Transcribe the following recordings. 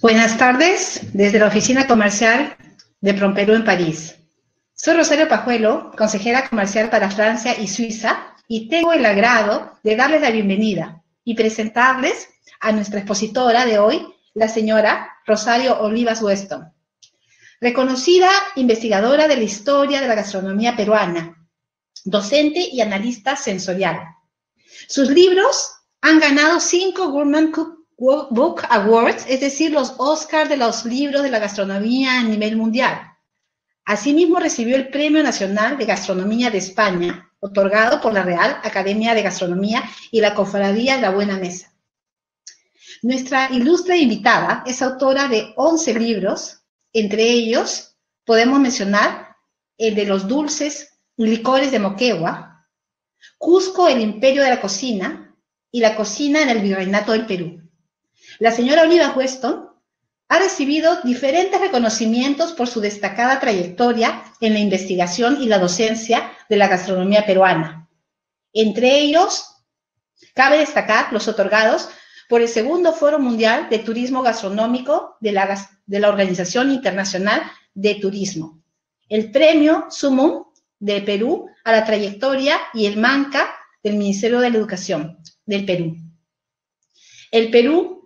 Buenas tardes desde la Oficina Comercial de Promperú en París. Soy Rosario Pajuelo, consejera comercial para Francia y Suiza, y tengo el agrado de darles la bienvenida y presentarles a nuestra expositora de hoy, la señora Rosario Olivas Weston, reconocida investigadora de la historia de la gastronomía peruana, docente y analista sensorial. Sus libros han ganado cinco Gourmet Cook Book Awards, es decir, los Oscars de los libros de la gastronomía a nivel mundial. Asimismo, recibió el Premio Nacional de Gastronomía de España, otorgado por la Real Academia de Gastronomía y la Cofradía de la Buena Mesa. Nuestra ilustre invitada es autora de 11 libros, entre ellos podemos mencionar el de los dulces y licores de Moquegua, Cusco, el imperio de la cocina y la cocina en el virreinato del Perú la señora Oliva Weston ha recibido diferentes reconocimientos por su destacada trayectoria en la investigación y la docencia de la gastronomía peruana. Entre ellos, cabe destacar los otorgados por el segundo Foro Mundial de Turismo Gastronómico de la, Organización Internacional de Turismo, el Premio Sumum de Perú a la trayectoria y el MANCA del Ministerio de la Educación del Perú. El Perú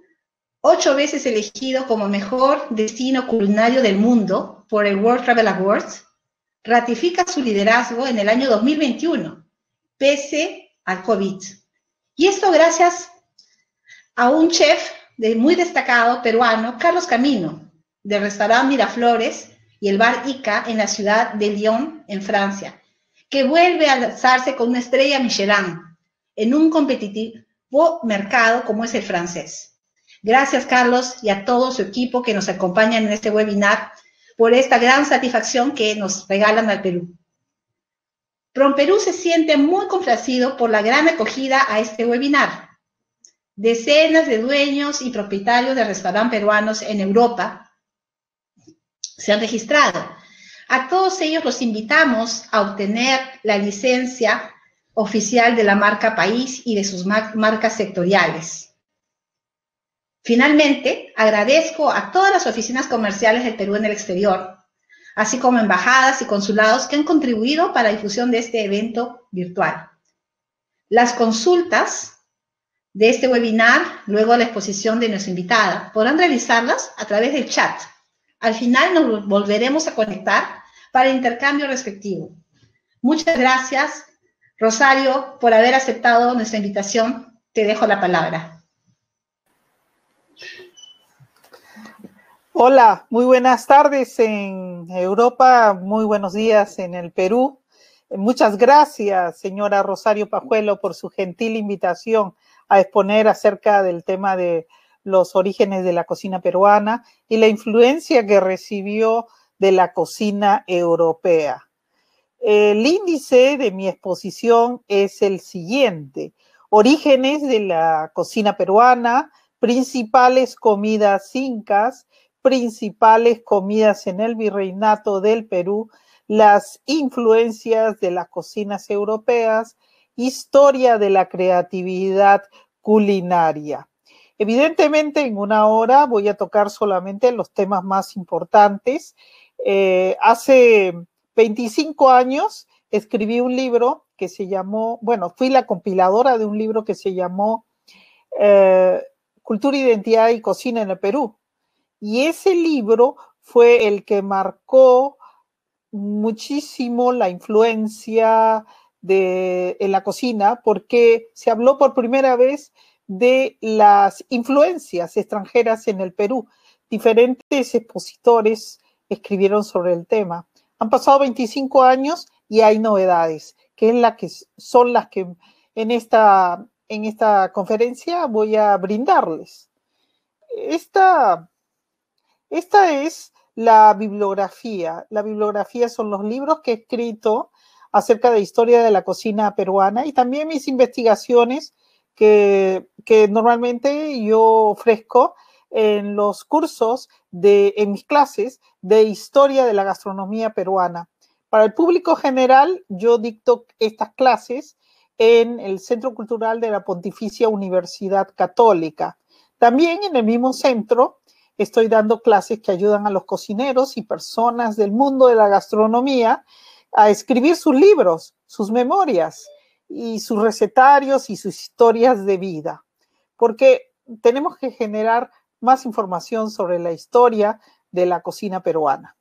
ocho veces elegido como mejor destino culinario del mundo por el World Travel Awards, ratifica su liderazgo en el año 2021, pese al COVID. Y esto gracias a un chef de muy destacado peruano, Carlos Camino, del restaurante Miraflores y el bar Ica en la ciudad de Lyon, en Francia, que vuelve a lanzarse con una estrella Michelin en un competitivo mercado como es el francés. Gracias, Carlos, y a todo su equipo que nos acompañan en este webinar por esta gran satisfacción que nos regalan al Perú. PromPerú se siente muy complacido por la gran acogida a este webinar. Decenas de dueños y propietarios de restaurantes peruanos en Europa se han registrado. A todos ellos los invitamos a obtener la licencia oficial de la marca país y de sus marcas sectoriales. Finalmente, agradezco a todas las oficinas comerciales del Perú en el exterior, así como embajadas y consulados que han contribuido para la difusión de este evento virtual. Las consultas de este webinar, luego de la exposición de nuestra invitada, podrán realizarlas a través del chat. Al final nos volveremos a conectar para el intercambio respectivo. Muchas gracias, Rosario, por haber aceptado nuestra invitación. Te dejo la palabra. Hola, muy buenas tardes en Europa, muy buenos días en el Perú. Eh, muchas gracias, señora Rosario Pajuelo, por su gentil invitación a exponer acerca del tema de los orígenes de la cocina peruana y la influencia que recibió de la cocina europea. El índice de mi exposición es el siguiente, orígenes de la cocina peruana, principales comidas incas, principales comidas en el virreinato del Perú, las influencias de las cocinas europeas, historia de la creatividad culinaria. Evidentemente, en una hora voy a tocar solamente los temas más importantes. Eh, hace 25 años escribí un libro que se llamó, bueno, fui la compiladora de un libro que se llamó eh, Cultura, Identidad y Cocina en el Perú, y ese libro fue el que marcó muchísimo la influencia de, en la cocina porque se habló por primera vez de las influencias extranjeras en el Perú. Diferentes expositores escribieron sobre el tema. Han pasado 25 años y hay novedades, que, es la que son las que en esta, en esta conferencia voy a brindarles. Esta esta es la bibliografía. La bibliografía son los libros que he escrito acerca de historia de la cocina peruana y también mis investigaciones que, normalmente yo ofrezco en los cursos de, en mis clases de historia de la gastronomía peruana. Para el público general, yo dicto estas clases en el Centro Cultural de la Pontificia Universidad Católica. También en el mismo centro Estoy dando clases que ayudan a los cocineros y personas del mundo de la gastronomía a escribir sus libros, sus memorias y sus recetarios y sus historias de vida, porque tenemos que generar más información sobre la historia de la cocina peruana.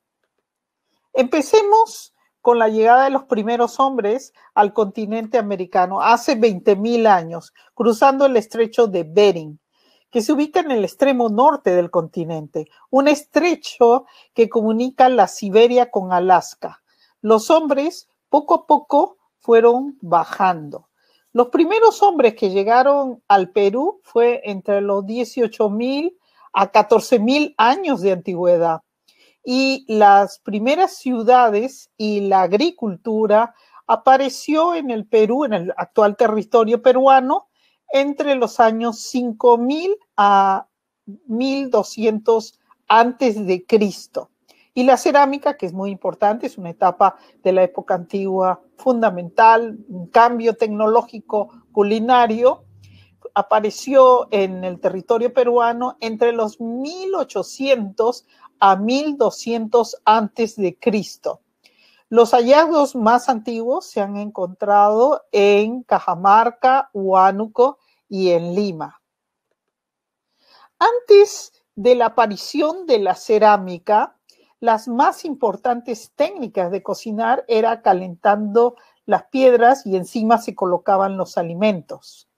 Empecemos con la llegada de los primeros hombres al continente americano hace 20.000 años, cruzando el estrecho de Bering que se ubica en el extremo norte del continente, un estrecho que comunica la Siberia con Alaska. Los hombres poco a poco fueron bajando. Los primeros hombres que llegaron al Perú fue entre los 18.000 a 14.000 años de antigüedad. Y las primeras ciudades y la agricultura apareció en el Perú, en el actual territorio peruano, entre los años 5000 a 1200 antes de Cristo. Y la cerámica, que es muy importante, es una etapa de la época antigua fundamental, un cambio tecnológico culinario, apareció en el territorio peruano entre los 1800 a 1200 antes de Cristo. Los hallazgos más antiguos se han encontrado en Cajamarca, Huánuco y en Lima. Antes de la aparición de la cerámica, las más importantes técnicas de cocinar era calentando las piedras y encima se colocaban los alimentos.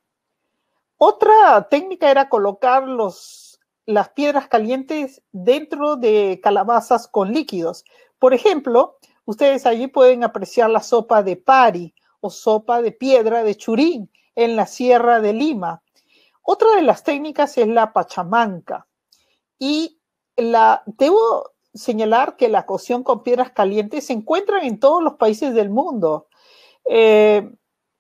Otra técnica era colocar los, las piedras calientes dentro de calabazas con líquidos. Por ejemplo, ustedes allí pueden apreciar la sopa de pari o sopa de piedra de churín, en la Sierra de Lima. Otra de las técnicas es la pachamanca. Y la, debo señalar que la cocción con piedras calientes se encuentra en todos los países del mundo. Eh,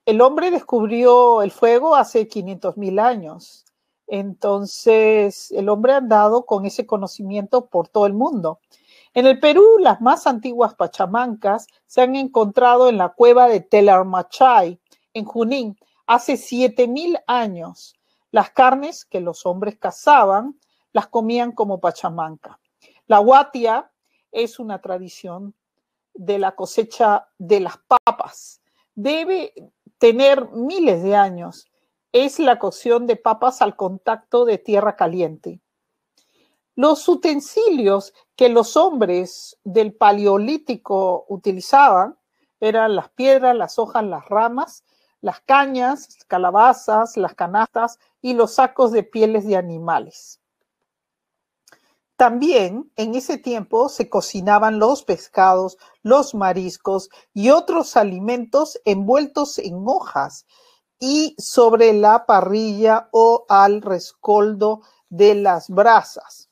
el hombre descubrió el fuego hace mil años. Entonces, el hombre ha andado con ese conocimiento por todo el mundo. En el Perú, las más antiguas pachamancas se han encontrado en la cueva de Telarmachay, en Junín, Hace 7000 años, las carnes que los hombres cazaban las comían como pachamanca. La guatia es una tradición de la cosecha de las papas. Debe tener miles de años. Es la cocción de papas al contacto de tierra caliente. Los utensilios que los hombres del paleolítico utilizaban eran las piedras, las hojas, las ramas las cañas, calabazas, las canastas y los sacos de pieles de animales. También en ese tiempo se cocinaban los pescados, los mariscos y otros alimentos envueltos en hojas y sobre la parrilla o al rescoldo de las brasas.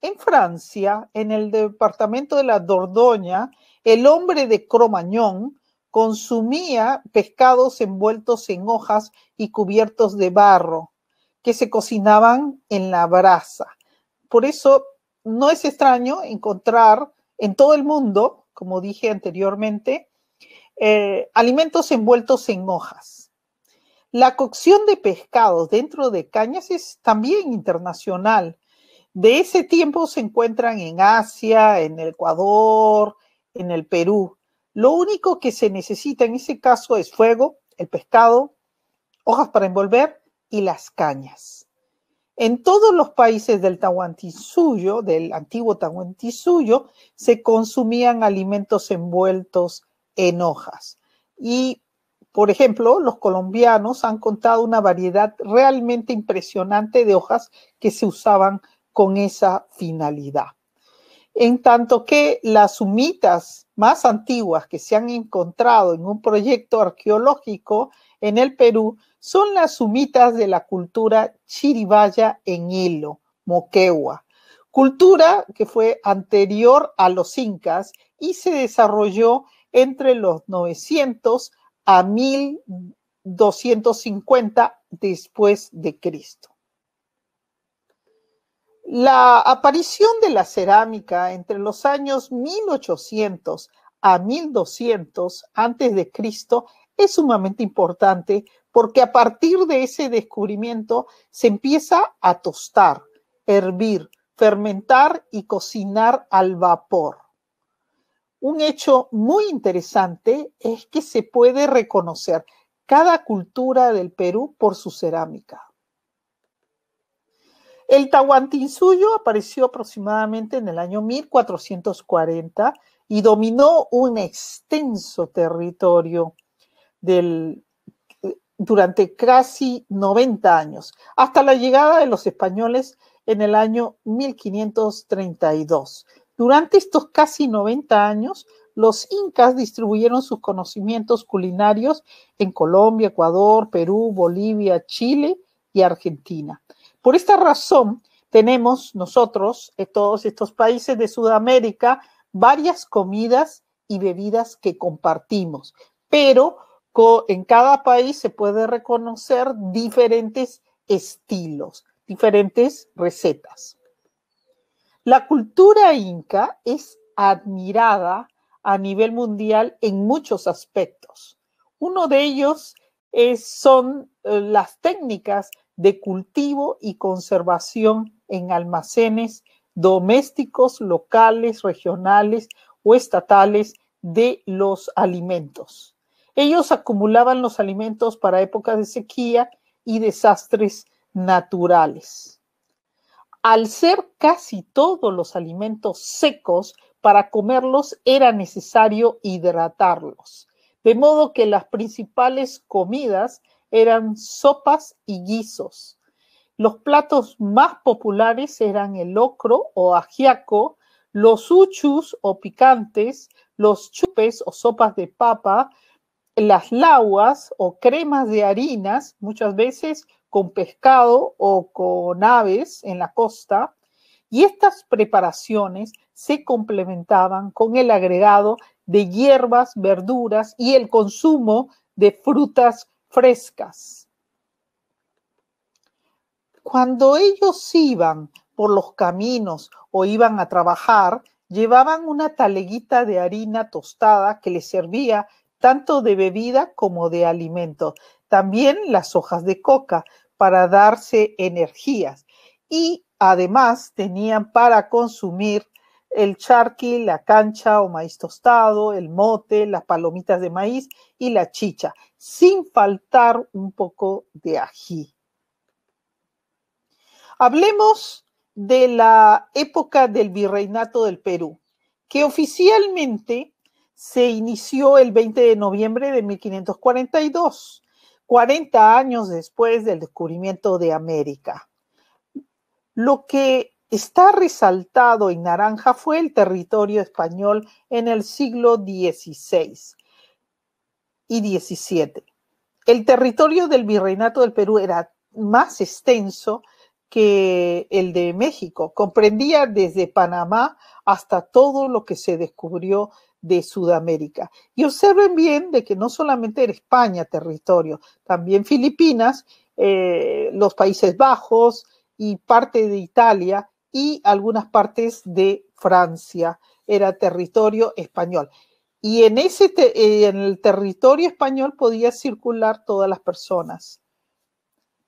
En Francia, en el departamento de la Dordoña, el hombre de Cromañón consumía pescados envueltos en hojas y cubiertos de barro que se cocinaban en la brasa. Por eso no es extraño encontrar en todo el mundo, como dije anteriormente, eh, alimentos envueltos en hojas. La cocción de pescados dentro de cañas es también internacional. De ese tiempo se encuentran en Asia, en el Ecuador, en el Perú. Lo único que se necesita en ese caso es fuego, el pescado, hojas para envolver y las cañas. En todos los países del Tahuantinsuyo, del antiguo Tahuantinsuyo, se consumían alimentos envueltos en hojas. Y, por ejemplo, los colombianos han contado una variedad realmente impresionante de hojas que se usaban con esa finalidad en tanto que las sumitas más antiguas que se han encontrado en un proyecto arqueológico en el Perú son las sumitas de la cultura chiribaya en hilo, Moquegua, cultura que fue anterior a los incas y se desarrolló entre los 900 a 1250 después de Cristo. La aparición de la cerámica entre los años 1800 a 1200 antes de Cristo es sumamente importante porque a partir de ese descubrimiento se empieza a tostar, hervir, fermentar y cocinar al vapor. Un hecho muy interesante es que se puede reconocer cada cultura del Perú por su cerámica. El Tahuantinsuyo apareció aproximadamente en el año 1440 y dominó un extenso territorio durante casi 90 años, hasta la llegada de los españoles en el año 1532. Durante estos casi 90 años, los incas distribuyeron sus conocimientos culinarios en Colombia, Ecuador, Perú, Bolivia, Chile y Argentina. Por esta razón, tenemos nosotros, en eh, todos estos países de Sudamérica, varias comidas y bebidas que compartimos, pero en cada país se puede reconocer diferentes estilos, diferentes recetas. La cultura inca es admirada a nivel mundial en muchos aspectos. Uno de ellos son eh, las técnicas de cultivo y conservación en almacenes domésticos, locales, regionales o estatales de los alimentos. Ellos acumulaban los alimentos para épocas de sequía y desastres naturales. Al ser casi todos los alimentos secos, para comerlos era necesario hidratarlos de modo que las principales comidas eran sopas y guisos. Los platos más populares eran el locro o ajiaco, los uchus o picantes, los chupes o sopas de papa, las laguas o cremas de harinas, muchas veces con pescado o con aves en la costa, y estas preparaciones se complementaban con el agregado de hierbas, verduras y el consumo de frutas frescas. Cuando ellos iban por los caminos o iban a trabajar, llevaban una taleguita de harina tostada que les servía tanto de bebida como de alimento. También las hojas de coca para darse energías. Y además tenían para consumir el charqui, la cancha o maíz tostado, el mote, las palomitas de maíz y la chicha, sin faltar un poco de ají. Hablemos de la época del virreinato del Perú, que oficialmente se inició el 20 de noviembre de 1542, 40 años después del descubrimiento de América. Lo que Está resaltado en naranja fue el territorio español en el siglo XVI y XVII. El territorio del virreinato del Perú era más extenso que el de México. Comprendía desde Panamá hasta todo lo que se descubrió de Sudamérica. Y observen bien de que no solamente era España territorio, también Filipinas, eh, los Países Bajos y parte de Italia y algunas partes de Francia. Era territorio español. Y en, ese eh, en el territorio español podía circular todas las personas.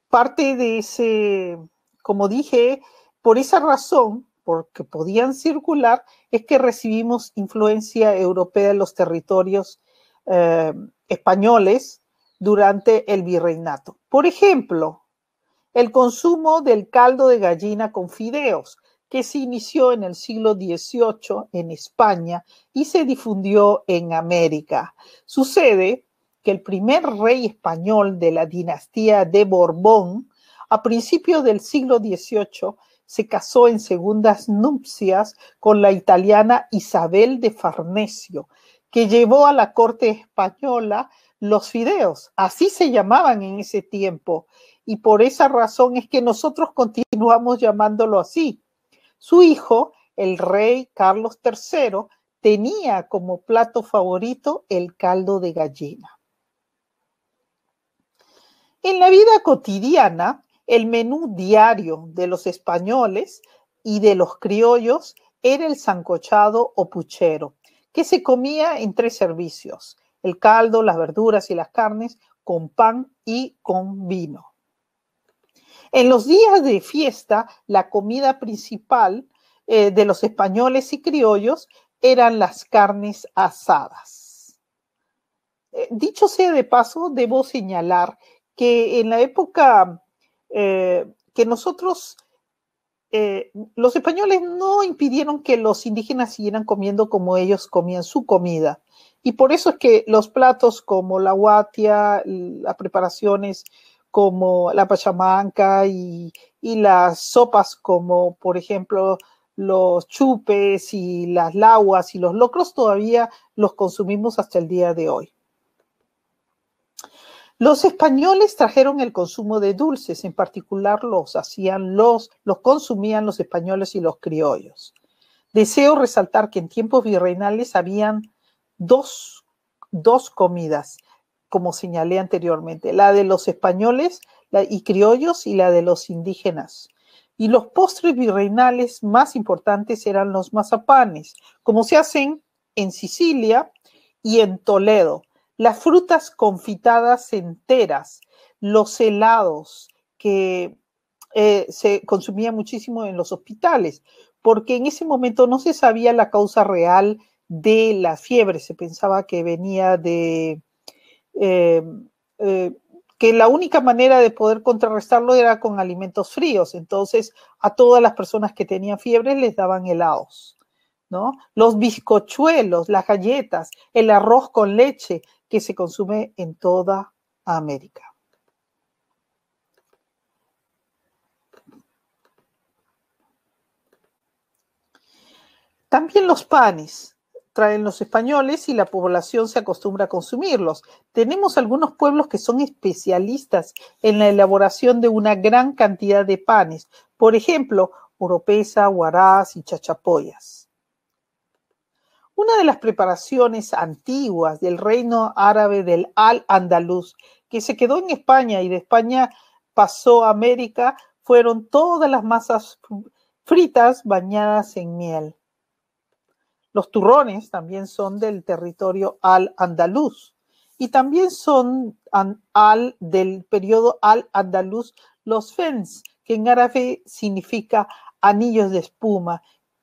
Parte de ese, como dije, por esa razón, porque podían circular, es que recibimos influencia europea en los territorios eh, españoles durante el virreinato. Por ejemplo, el consumo del caldo de gallina con fideos, que se inició en el siglo XVIII en España y se difundió en América. Sucede que el primer rey español de la dinastía de Borbón, a principios del siglo XVIII, se casó en segundas nupcias con la italiana Isabel de Farnesio, que llevó a la corte española los fideos, así se llamaban en ese tiempo, y por esa razón es que nosotros continuamos llamándolo así. Su hijo, el rey Carlos III, tenía como plato favorito el caldo de gallina. En la vida cotidiana, el menú diario de los españoles y de los criollos era el sancochado o puchero, que se comía en tres servicios, el caldo, las verduras y las carnes, con pan y con vino. En los días de fiesta, la comida principal eh, de los españoles y criollos eran las carnes asadas. Eh, dicho sea de paso, debo señalar que en la época eh, que nosotros, los españoles no impidieron que los indígenas siguieran comiendo como ellos comían su comida. Y por eso es que los platos como la guatia, las preparaciones como la pachamanca y, las sopas como por ejemplo los chupes y las laguas y los locros todavía los consumimos hasta el día de hoy. Los españoles trajeron el consumo de dulces, en particular los hacían los, los consumían los españoles y los criollos. Deseo resaltar que en tiempos virreinales habían dos, dos comidas, como señalé anteriormente, la de los españoles y criollos y la de los indígenas. Y los postres virreinales más importantes eran los mazapanes, como se hacen en Sicilia y en Toledo, las frutas confitadas enteras, los helados que eh, se consumían muchísimo en los hospitales, porque en ese momento no se sabía la causa real de la fiebre, se pensaba que venía de eh, eh, que la única manera de poder contrarrestarlo era con alimentos fríos. Entonces, a todas las personas que tenían fiebre les daban helados, ¿no? Los bizcochuelos, las galletas, el arroz con leche que se consume en toda América. También los panes traen los españoles y la población se acostumbra a consumirlos. Tenemos algunos pueblos que son especialistas en la elaboración de una gran cantidad de panes, por ejemplo, oropesa, guarás y chachapoyas. Una de las preparaciones antiguas del reino árabe del Al-Andalus, que se quedó en España y de España pasó a América, fueron todas las masas fritas bañadas en miel. Los turrones también son del territorio al-andaluz y también son al, del periodo al-andaluz los fens, que en árabe significa anillos de espuma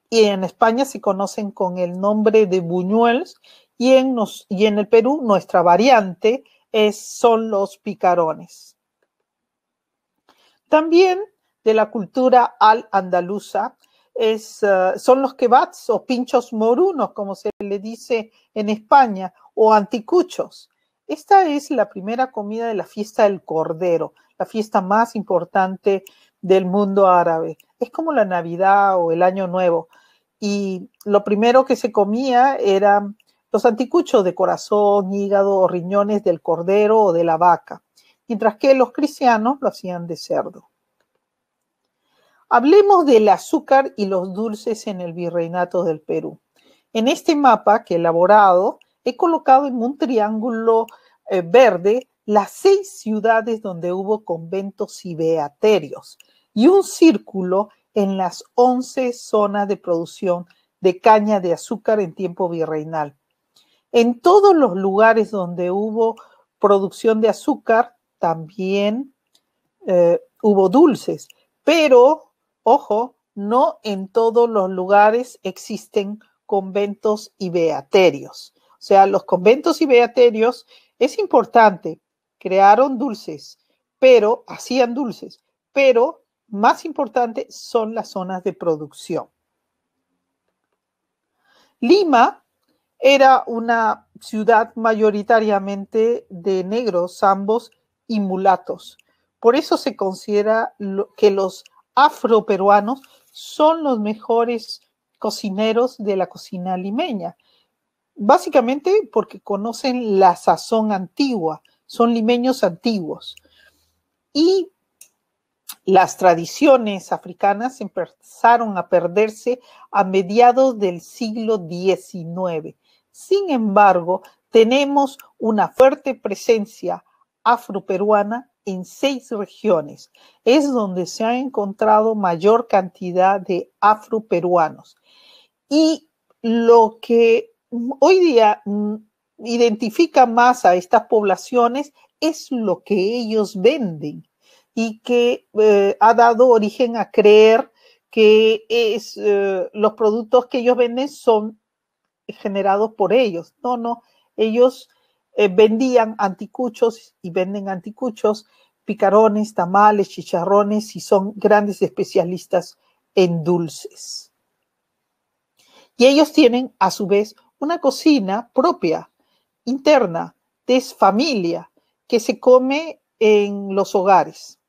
y en España se conocen con el nombre de buñuelos y en, nos, y en el Perú nuestra variante es, son los picarones. También de la cultura al-andaluza eh, son los kebabs o pinchos morunos, como se le dice en España, o anticuchos. Esta es la primera comida de la fiesta del Cordero, la fiesta más importante del mundo árabe. Es como la Navidad o el Año Nuevo. Y lo primero que se comía eran los anticuchos de corazón, hígado o riñones del cordero o de la vaca, mientras que los cristianos lo hacían de cerdo. Hablemos del azúcar y los dulces en el virreinato del Perú. En este mapa que he elaborado, he colocado en un triángulo eh, verde las seis ciudades donde hubo conventos y beaterios y un círculo en las once zonas de producción de caña de azúcar en tiempo virreinal. En todos los lugares donde hubo producción de azúcar, también eh, hubo dulces, pero Ojo, no en todos los lugares existen conventos y beaterios. O sea, los conventos y beaterios es importante, crearon dulces, pero hacían dulces, pero más importante son las zonas de producción. Lima era una ciudad mayoritariamente de negros, zambos y mulatos. Por eso se considera que los afroperuanos son los mejores cocineros de la cocina limeña. Básicamente porque conocen la sazón antigua, son limeños antiguos. Y las tradiciones africanas empezaron a perderse a mediados del siglo XIX. Sin embargo, tenemos una fuerte presencia afroperuana en seis regiones. Es donde se ha encontrado mayor cantidad de afroperuanos. Y lo que hoy día mm, identifica más a estas poblaciones es lo que ellos venden y que eh, ha dado origen a creer que es, eh, los productos que ellos venden son generados por ellos. No, no, ellos eh, vendían anticuchos y venden anticuchos, picarones, tamales, chicharrones y son grandes especialistas en dulces. Y ellos tienen a su vez una cocina propia, interna, de familia, que se come en los hogares.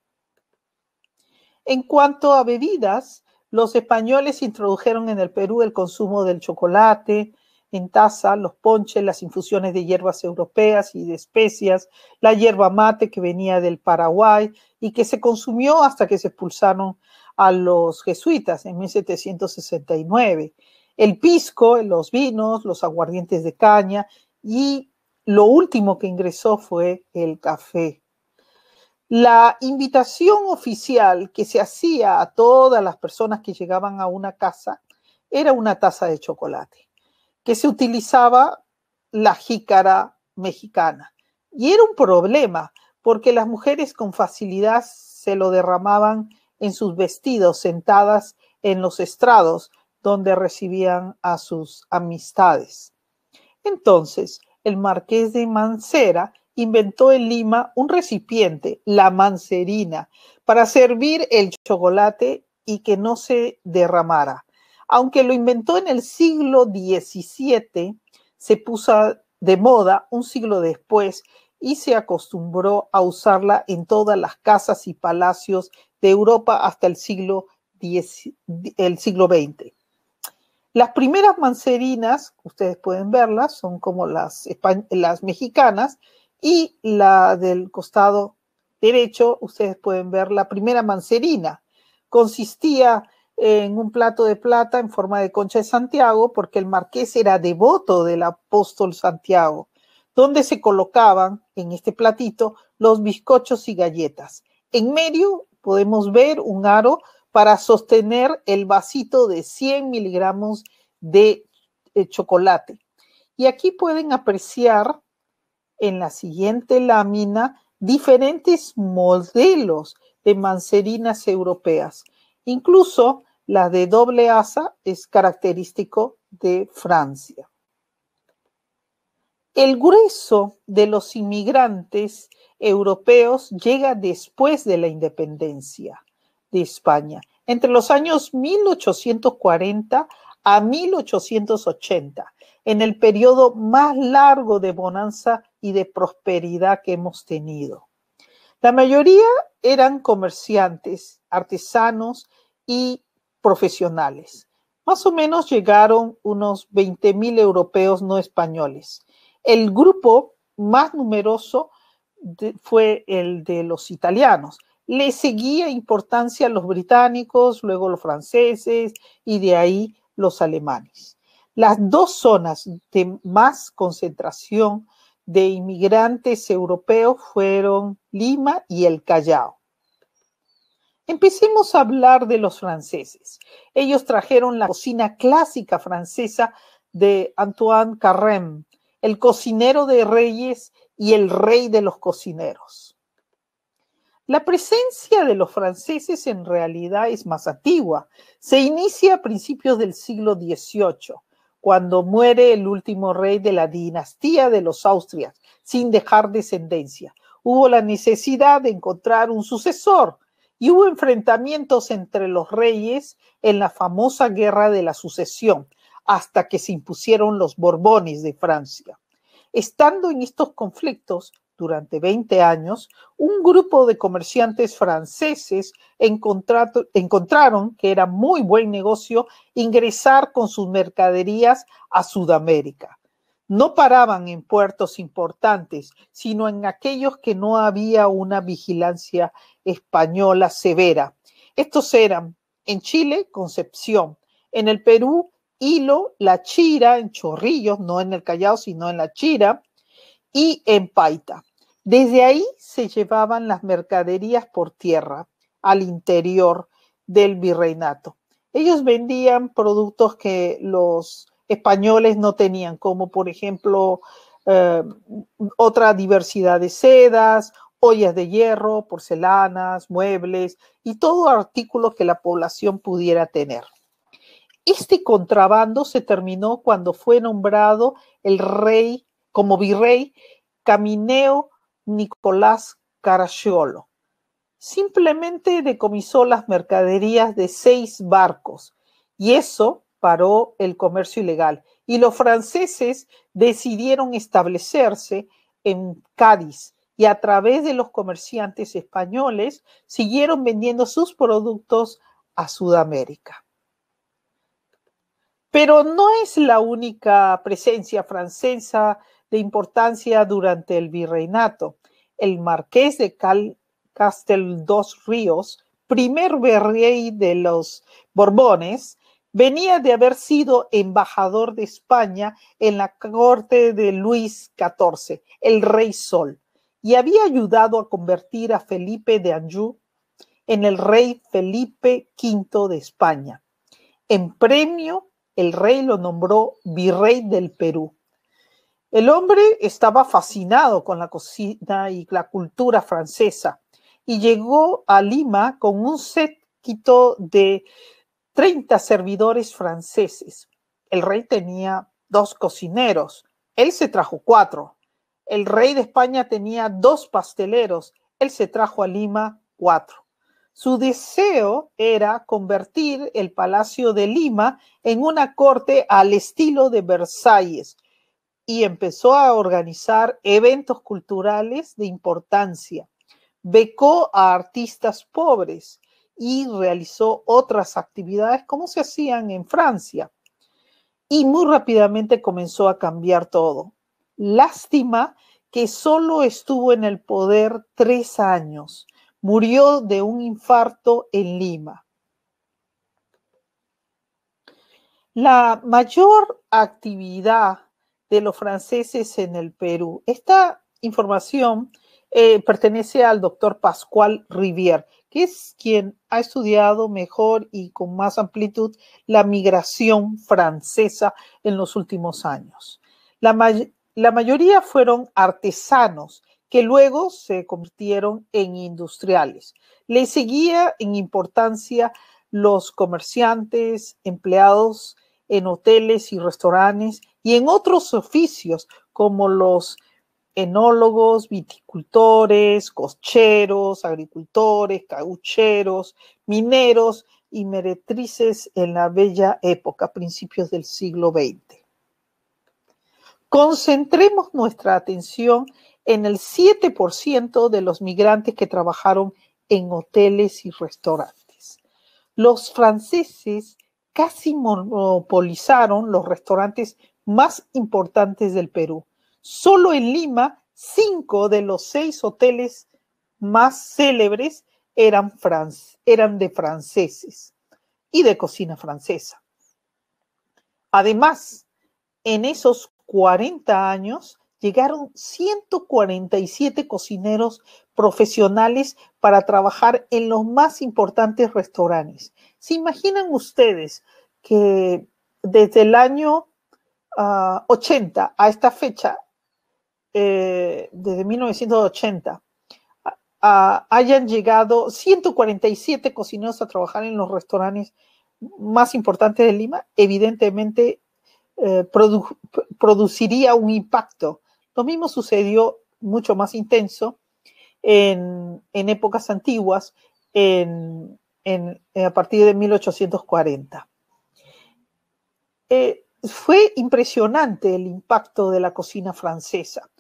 En cuanto a bebidas, los españoles introdujeron en el Perú el consumo del chocolate, en taza, los ponches, las infusiones de hierbas europeas y de especias, la hierba mate que venía del Paraguay y que se consumió hasta que se expulsaron a los jesuitas en 1769. El pisco, los vinos, los aguardientes de caña y lo último que ingresó fue el café. La invitación oficial que se hacía a todas las personas que llegaban a una casa era una taza de chocolate que se utilizaba la jícara mexicana. Y era un problema, porque las mujeres con facilidad se lo derramaban en sus vestidos, sentadas en los estrados donde recibían a sus amistades. Entonces, el marqués de Mancera inventó en Lima un recipiente, la mancerina, para servir el chocolate y que no se derramara. Aunque lo inventó en el siglo XVII, se puso de moda un siglo después y se acostumbró a usarla en todas las casas y palacios de Europa hasta el siglo, el siglo XX. Las primeras mancerinas, ustedes pueden verlas, son como las, las mexicanas, y la del costado derecho, ustedes pueden ver la primera mancerina. Consistía en un plato de plata en forma de concha de Santiago, porque el marqués era devoto del apóstol Santiago, donde se colocaban en este platito los bizcochos y galletas. En medio podemos ver un aro para sostener el vasito de 100 miligramos de eh, chocolate. Y aquí pueden apreciar en la siguiente lámina diferentes modelos de mancerinas europeas. Incluso la de doble asa es característico de Francia. El grueso de los inmigrantes europeos llega después de la independencia de España, entre los años 1840 a 1880, en el periodo más largo de bonanza y de prosperidad que hemos tenido. La mayoría eran comerciantes, artesanos y profesionales. Más o menos llegaron unos 20.000 europeos no españoles. El grupo más numeroso fue el de los italianos. Le seguía importancia a los británicos, luego los franceses y de ahí los alemanes. Las dos zonas de más concentración de inmigrantes europeos fueron Lima y el Callao. Empecemos a hablar de los franceses. Ellos trajeron la cocina clásica francesa de Antoine Carême, el cocinero de reyes y el rey de los cocineros. La presencia de los franceses en realidad es más antigua. Se inicia a principios del siglo XVIII, cuando muere el último rey de la dinastía de los Austrias, sin dejar descendencia. Hubo la necesidad de encontrar un sucesor hubo enfrentamientos entre los reyes en la famosa guerra de la sucesión, hasta que se impusieron los Borbones de Francia. Estando en estos conflictos durante 20 años, un grupo de comerciantes franceses encontraron que era muy buen negocio ingresar con sus mercaderías a Sudamérica no paraban en puertos importantes, sino en aquellos que no había una vigilancia española severa. Estos eran en Chile, Concepción, en el Perú, Hilo, La Chira, en Chorrillos, no en el Callao, sino en La Chira, y en Paita. Desde ahí se llevaban las mercaderías por tierra al interior del virreinato. Ellos vendían productos que los españoles no tenían, como por ejemplo eh, otra diversidad de sedas, ollas de hierro, porcelanas, muebles y todo artículo que la población pudiera tener. Este contrabando se terminó cuando fue nombrado el rey como virrey Camineo Nicolás Caracciolo. Simplemente decomisó las mercaderías de seis barcos y eso paró el comercio ilegal y los franceses decidieron establecerse en Cádiz y a través de los comerciantes españoles siguieron vendiendo sus productos a Sudamérica. Pero no es la única presencia francesa de importancia durante el virreinato. El marqués de Cal Castel dos Ríos, primer virrey de los Borbones, Venía de haber sido embajador de España en la corte de Luis XIV, el rey Sol, y había ayudado a convertir a Felipe de Anjou en el rey Felipe V de España. En premio, el rey lo nombró virrey del Perú. El hombre estaba fascinado con la cocina y la cultura francesa y llegó a Lima con un séquito de 30 servidores franceses. El rey tenía dos cocineros, él se trajo cuatro. El rey de España tenía dos pasteleros, él se trajo a Lima cuatro. Su deseo era convertir el Palacio de Lima en una corte al estilo de Versalles y empezó a organizar eventos culturales de importancia. Becó a artistas pobres, y realizó otras actividades como se hacían en Francia. Y muy rápidamente comenzó a cambiar todo. Lástima que solo estuvo en el poder tres años. Murió de un infarto en Lima. La mayor actividad de los franceses en el Perú. Esta información eh, pertenece al doctor Pascual Rivière, que es quien ha estudiado mejor y con más amplitud la migración francesa en los últimos años. La, la mayoría fueron artesanos que luego se convirtieron en industriales. Le seguía en importancia los comerciantes, empleados en hoteles y restaurantes y en otros oficios como los enólogos, viticultores, cocheros, agricultores, caucheros, mineros y meretrices en la bella época, principios del siglo XX. Concentremos nuestra atención en el 7% de los migrantes que trabajaron en hoteles y restaurantes. Los franceses casi monopolizaron los restaurantes más importantes del Perú Solo en Lima, cinco de los seis hoteles más célebres eran, de franceses y de cocina francesa. Además, en esos 40 años llegaron 147 cocineros profesionales para trabajar en los más importantes restaurantes. ¿Se imaginan ustedes que desde el año 80 ah, a esta fecha eh, desde 1980. hayan llegado 147 cocineros a trabajar en los restaurantes más importantes de Lima, evidentemente eh, produciría un impacto. Lo mismo sucedió mucho más intenso en, épocas antiguas, a partir de 1840. Eh, fue impresionante el impacto de la cocina francesa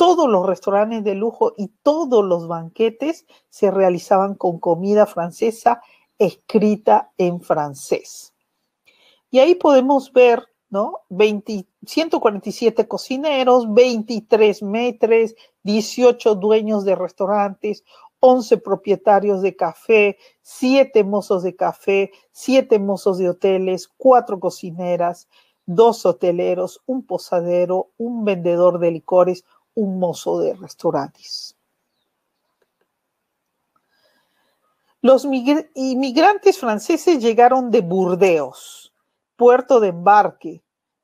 todos los restaurantes de lujo y todos los banquetes se realizaban con comida francesa escrita en francés. Y ahí podemos ver, ¿no? 147 cocineros, 23 metres, 18 dueños de restaurantes, 11 propietarios de café, 7 mozos de café, 7 mozos de hoteles, 4 cocineras, 2 hoteleros, un posadero, un vendedor de licores, un mozo de restaurantes. Los inmigrantes franceses llegaron de Burdeos, puerto de embarque,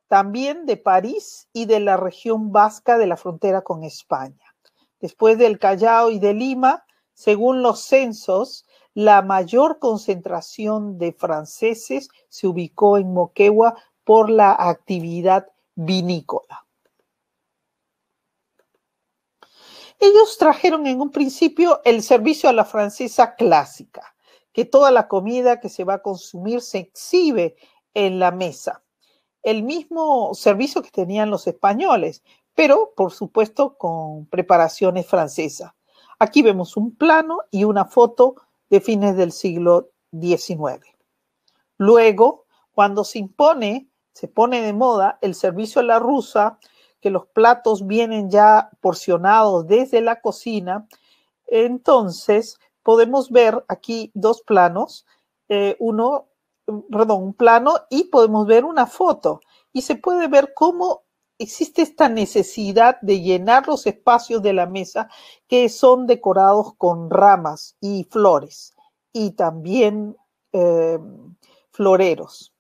también de París y de la región vasca de la frontera con España. Después del Callao y de Lima, según los censos, la mayor concentración de franceses se ubicó en Moquegua por la actividad vinícola. Ellos trajeron en un principio el servicio a la francesa clásica, que toda la comida que se va a consumir se exhibe en la mesa. El mismo servicio que tenían los españoles, pero por supuesto con preparaciones francesas. Aquí vemos un plano y una foto de fines del siglo XIX. Luego, cuando se impone, se pone de moda el servicio a la rusa, que los platos vienen ya porcionados desde la cocina, entonces podemos ver aquí dos planos, eh, uno, perdón, un plano y podemos ver una foto. Y se puede ver cómo existe esta necesidad de llenar los espacios de la mesa que son decorados con ramas y flores y también eh, floreros.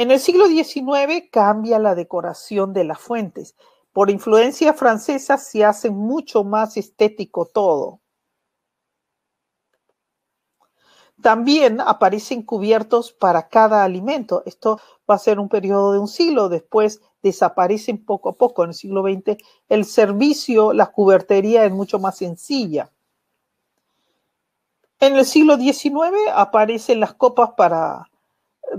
En el siglo XIX cambia la decoración de las fuentes. Por influencia francesa se hace mucho más estético todo. También aparecen cubiertos para cada alimento. Esto va a ser un periodo de un siglo. Después desaparecen poco a poco. En el siglo XX el servicio, la cubertería es mucho más sencilla. En el siglo XIX aparecen las copas para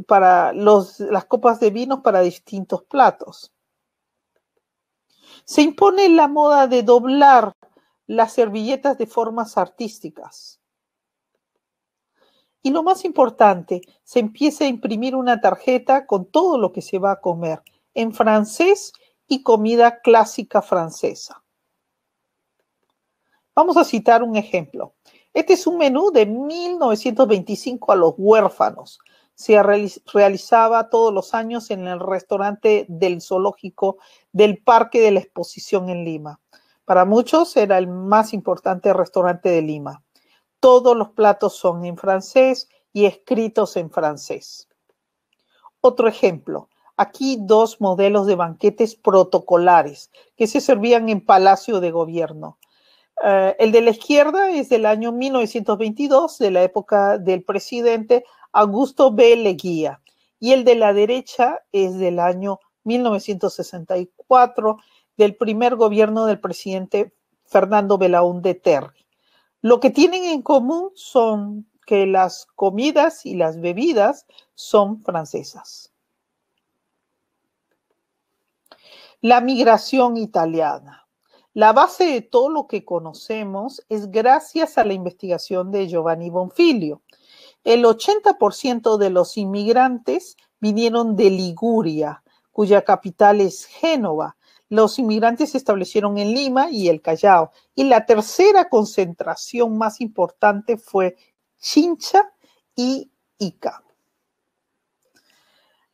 para las copas de vino para distintos platos. Se impone la moda de doblar las servilletas de formas artísticas. Y lo más importante, se empieza a imprimir una tarjeta con todo lo que se va a comer en francés y comida clásica francesa. Vamos a citar un ejemplo. Este es un menú de 1925 a los huérfanos, se realizaba todos los años en el restaurante del zoológico del Parque de la Exposición en Lima. Para muchos era el más importante restaurante de Lima. Todos los platos son en francés y escritos en francés. Otro ejemplo, aquí dos modelos de banquetes protocolares que se servían en Palacio de Gobierno. Eh, el de la izquierda es del año 1922, de la época del presidente Augusto B. Leguía, y el de la derecha es del año 1964, del primer gobierno del presidente Fernando de Terry. Lo que tienen en común son que las comidas y las bebidas son francesas. La migración italiana. La base de todo lo que conocemos es gracias a la investigación de Giovanni Bonfilio. El 80% de los inmigrantes vinieron de Liguria, cuya capital es Génova. Los inmigrantes se establecieron en Lima y el Callao. Y la tercera concentración más importante fue Chincha y Ica.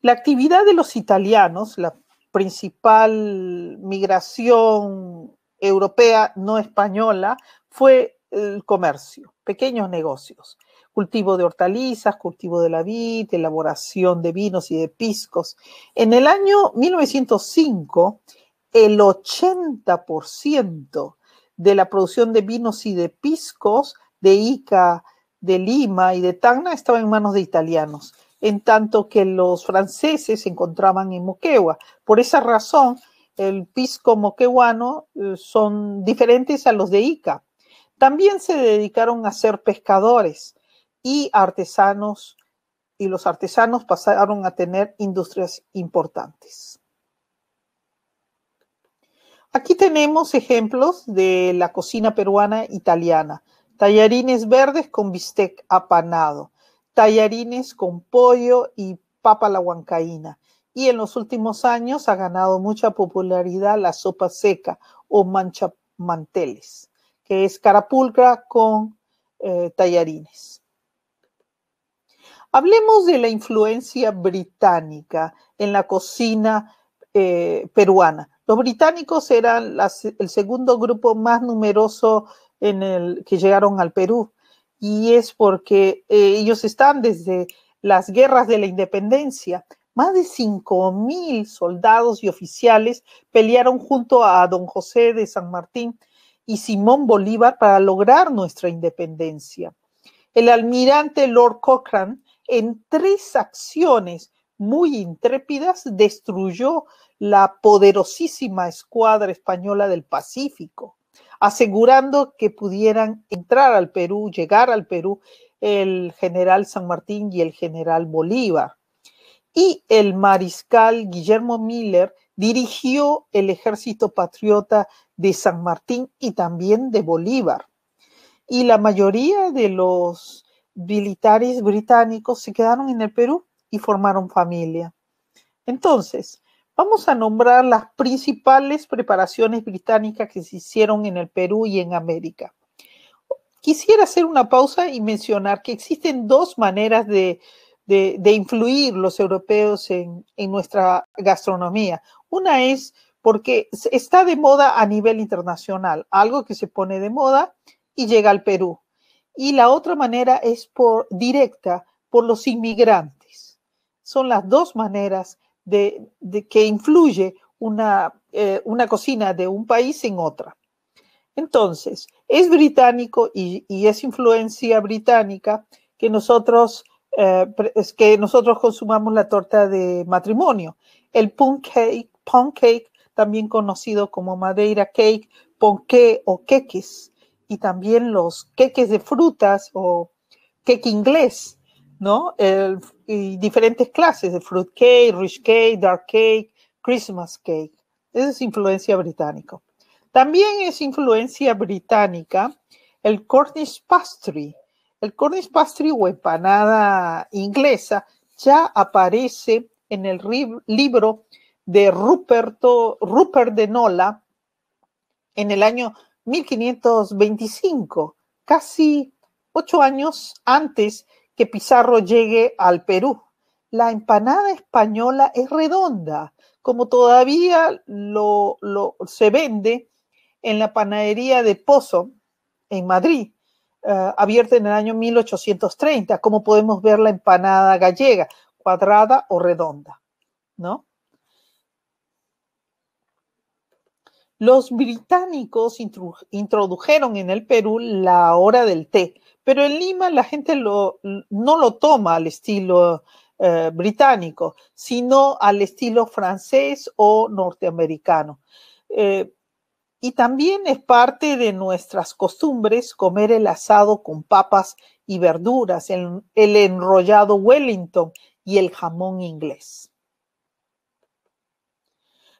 La actividad de los italianos, la principal migración europea no española, fue el comercio, pequeños negocios cultivo de hortalizas, cultivo de la vid, elaboración de vinos y de piscos. En el año 1905, el 80% de la producción de vinos y de piscos de Ica, de Lima y de Tacna estaba en manos de italianos, en tanto que los franceses se encontraban en Moquegua. Por esa razón, el pisco moqueguano eh, son diferentes a los de Ica. También se dedicaron a ser pescadores y artesanos, y los artesanos pasaron a tener industrias importantes. Aquí tenemos ejemplos de la cocina peruana italiana. Tallarines verdes con bistec apanado, tallarines con pollo y papa la huancaína. Y en los últimos años ha ganado mucha popularidad la sopa seca o mancha manteles, que es carapulcra con eh, tallarines. Hablemos de la influencia británica en la cocina eh, peruana. Los británicos eran el segundo grupo más numeroso en el que llegaron al Perú y es porque eh, ellos están desde las guerras de la independencia. Más de 5.000 soldados y oficiales pelearon junto a don José de San Martín y Simón Bolívar para lograr nuestra independencia. El almirante Lord Cochrane en tres acciones muy intrépidas, destruyó la poderosísima escuadra española del Pacífico, asegurando que pudieran entrar al Perú, llegar al Perú el general San Martín y el general Bolívar. Y el mariscal Guillermo Miller dirigió el ejército patriota de San Martín y también de Bolívar. Y la mayoría de los militares británicos se quedaron en el Perú y formaron familia. Entonces, vamos a nombrar las principales preparaciones británicas que se hicieron en el Perú y en América. Quisiera hacer una pausa y mencionar que existen dos maneras de, influir los europeos en nuestra gastronomía. Una es porque está de moda a nivel internacional, algo que se pone de moda y llega al Perú y la otra manera es por directa por los inmigrantes. Son las dos maneras de, que influye una, eh, una, cocina de un país en otra. Entonces, es británico y, es influencia británica que nosotros, eh, que nosotros consumamos la torta de matrimonio. El pound cake, cake, también conocido como madeira cake, ponqué o queques, y también los queques de frutas o cake inglés, ¿no? y diferentes clases de fruit cake, rich cake, dark cake, Christmas cake. Esa es influencia británica. También es influencia británica el Cornish pastry. El Cornish pastry o empanada inglesa ya aparece en el libro de Rupert de Nola en el año 1525, casi ocho años antes que Pizarro llegue al Perú. La empanada española es redonda, como todavía lo, se vende en la panadería de Pozo, en Madrid, eh, abierta en el año 1830, como podemos ver la empanada gallega, cuadrada o redonda, ¿no? Los británicos introdujeron en el Perú la hora del té, pero en Lima la gente no lo toma al estilo eh, británico, sino al estilo francés o norteamericano. Eh, y también es parte de nuestras costumbres comer el asado con papas y verduras, el enrollado Wellington y el jamón inglés.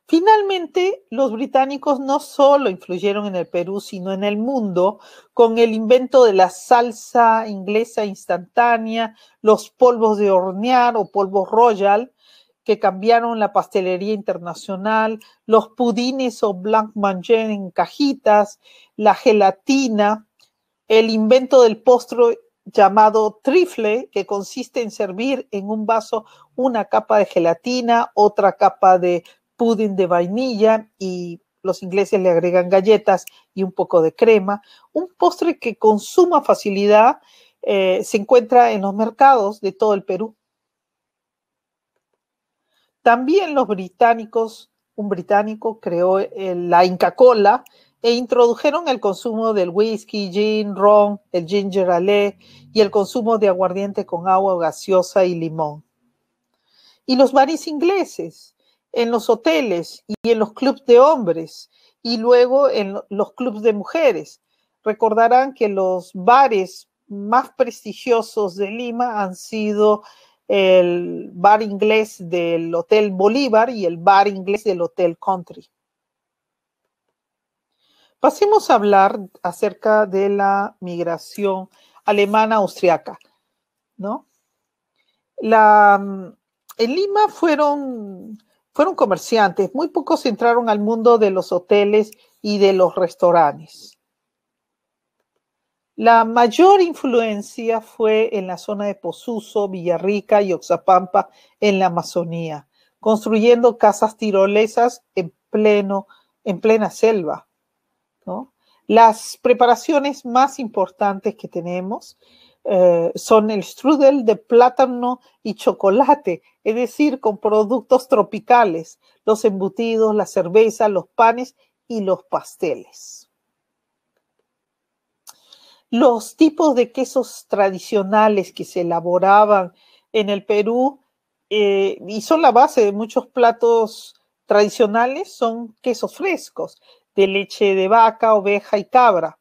Finalmente, los británicos no solo influyeron en el Perú, sino en el mundo, con el invento de la salsa inglesa instantánea, los polvos de hornear o polvos royal, que cambiaron la pastelería internacional, los pudines o blanc manger en cajitas, la gelatina, el invento del postre llamado trifle, que consiste en servir en un vaso una capa de gelatina, otra capa de pudding de vainilla y los ingleses le agregan galletas y un poco de crema. Un postre que con suma facilidad eh, se encuentra en los mercados de todo el Perú. También los británicos, un británico creó eh, la Inca Cola e introdujeron el consumo del whisky, gin, ron, el ginger ale y el consumo de aguardiente con agua gaseosa y limón. Y los maris ingleses, en los hoteles y en los clubes de hombres y luego en los clubes de mujeres. Recordarán que los bares más prestigiosos de Lima han sido el bar inglés del Hotel Bolívar y el bar inglés del Hotel Country. Pasemos a hablar acerca de la migración alemana-austriaca, mm, en Lima fueron fueron comerciantes, muy pocos entraron al mundo de los hoteles y de los restaurantes. La mayor influencia fue en la zona de Pozuzo, Villarrica y Oxapampa, en la Amazonía, construyendo casas tirolesas en, pleno, en plena selva. Las preparaciones más importantes que tenemos eh, son el strudel de plátano y chocolate, es decir, con productos tropicales, los embutidos, la cerveza, los panes y los pasteles. Los tipos de quesos tradicionales que se elaboraban en el Perú eh, y son la base de muchos platos tradicionales son quesos frescos de leche de vaca, oveja y cabra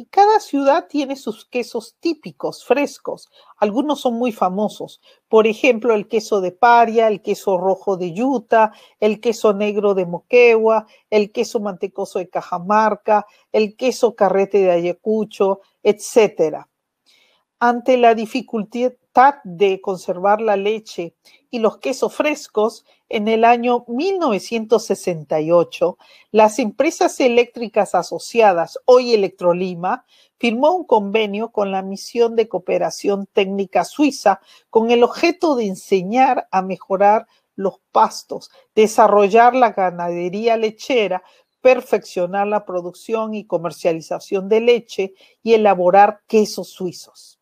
y cada ciudad tiene sus quesos típicos, frescos. Algunos son muy famosos. Por ejemplo, el queso de Paria, el queso rojo de Utah, el queso negro de Moquegua, el queso mantecoso de Cajamarca, el queso carrete de Ayacucho, etc. Ante la dificultad de Conservar la Leche y los Quesos Frescos, en el año 1968, las empresas eléctricas asociadas, hoy Electrolima, firmó un convenio con la Misión de Cooperación Técnica Suiza con el objeto de enseñar a mejorar los pastos, desarrollar la ganadería lechera, perfeccionar la producción y comercialización de leche y elaborar quesos suizos.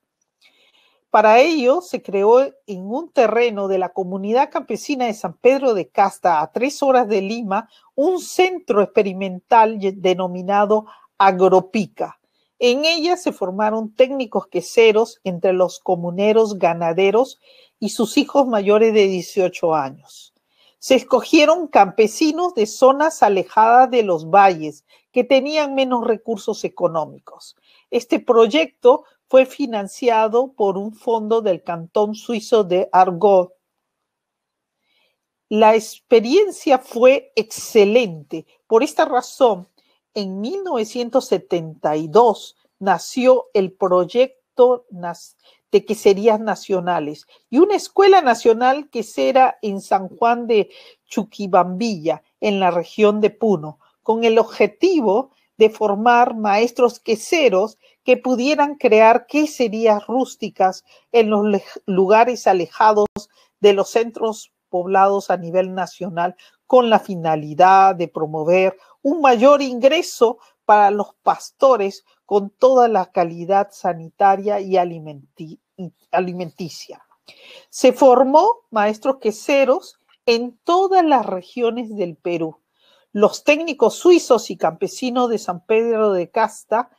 Para ello se creó en un terreno de la comunidad campesina de San Pedro de Casta, a tres horas de Lima, un centro experimental denominado Agropica. En ella se formaron técnicos queseros entre los comuneros ganaderos y sus hijos mayores de 18 años. Se escogieron campesinos de zonas alejadas de los valles que tenían menos recursos económicos. Este proyecto fue financiado por un fondo del cantón suizo de Argot. La experiencia fue excelente. Por esta razón, en 1972 nació el proyecto de queserías nacionales y una escuela nacional que será en San Juan de Chuquibambilla, en la región de Puno, con el objetivo de formar maestros queseros que pudieran crear queserías rústicas en los lugares alejados de los centros poblados a nivel nacional con la finalidad de promover un mayor ingreso para los pastores con toda la calidad sanitaria y alimenticia. Se formó maestros queseros en todas las regiones del Perú los técnicos suizos y campesinos de San Pedro de Casta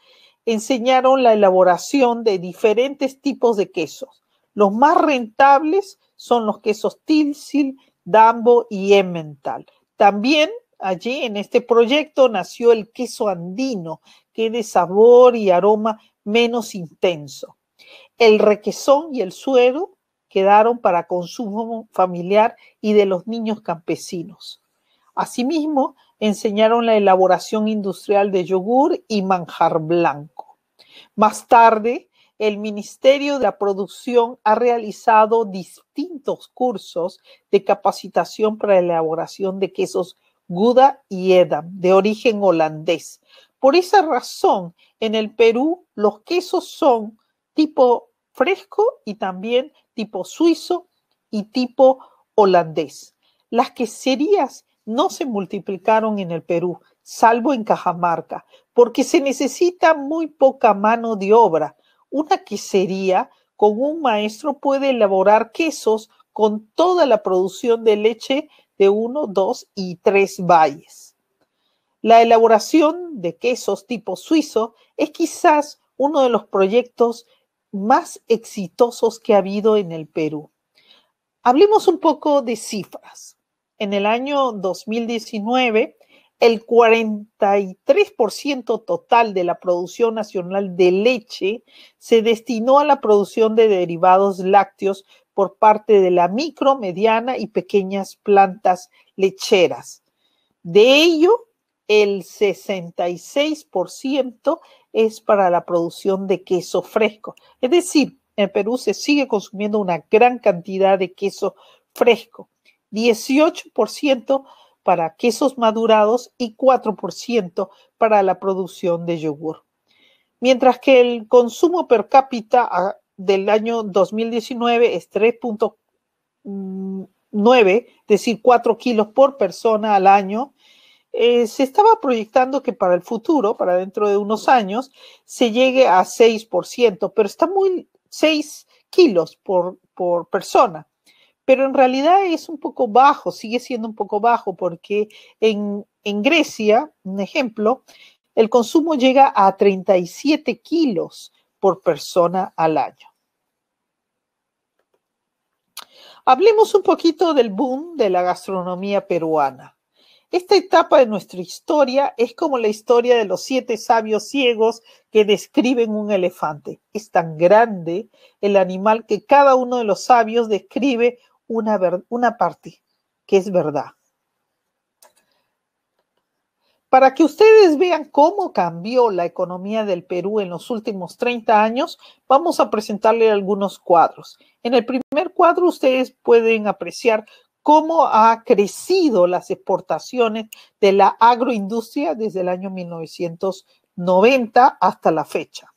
enseñaron la elaboración de diferentes tipos de quesos. Los más rentables son los quesos Tilsil, Dambo y Emmental. También allí en este proyecto nació el queso andino, que es de sabor y aroma menos intenso. El requesón y el suero quedaron para consumo familiar y de los niños campesinos. Asimismo, enseñaron la elaboración industrial de yogur y manjar blanco. Más tarde, el Ministerio de la Producción ha realizado distintos cursos de capacitación para la elaboración de quesos Gouda y Edam, de origen holandés. Por esa razón, en el Perú los quesos son tipo fresco y también tipo suizo y tipo holandés. Las queserías no se multiplicaron en el Perú, salvo en Cajamarca, porque se necesita muy poca mano de obra. Una quesería con un maestro puede elaborar quesos con toda la producción de leche de uno, dos y tres valles. La elaboración de quesos tipo suizo es quizás uno de los proyectos más exitosos que ha habido en el Perú. Hablemos un poco de cifras en el año 2019, el 43% total de la producción nacional de leche se destinó a la producción de derivados lácteos por parte de la micro, mediana y pequeñas plantas lecheras. De ello, el 66% es para la producción de queso fresco. Es decir, en Perú se sigue consumiendo una gran cantidad de queso fresco. 18% para quesos madurados y 4% para la producción de yogur. Mientras que el consumo per cápita ah, del año 2019 es 3.9, mm, es decir, 4 kilos por persona al año, eh, se estaba proyectando que para el futuro, para dentro de unos años, se llegue a 6%, pero está muy 6 kilos por persona pero en realidad es un poco bajo, sigue siendo un poco bajo, porque en, Grecia, un ejemplo, el consumo llega a 37 kilos por persona al año. Hablemos un poquito del boom de la gastronomía peruana. Esta etapa de nuestra historia es como la historia de los siete sabios ciegos que describen un elefante. Es tan grande el animal que cada uno de los sabios describe una, parte que es verdad. Para que ustedes vean cómo cambió la economía del Perú en los últimos 30 años, vamos a presentarle algunos cuadros. En el primer cuadro ustedes pueden apreciar cómo ha crecido las exportaciones de la agroindustria desde el año 1990 hasta la fecha.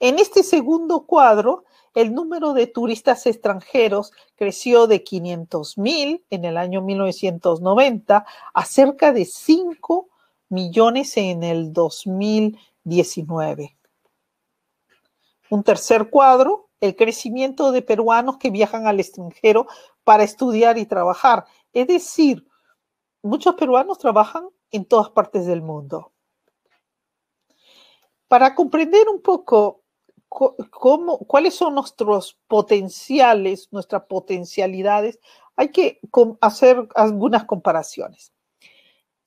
En este segundo cuadro el número de turistas extranjeros creció de 500.000 en el año 1990 a cerca de 5 millones en el 2019. Un tercer cuadro, el crecimiento de peruanos que viajan al extranjero para estudiar y trabajar. Es decir, muchos peruanos trabajan en todas partes del mundo. Para comprender un poco cuáles son nuestros potenciales, nuestras potencialidades, hay que hacer algunas comparaciones.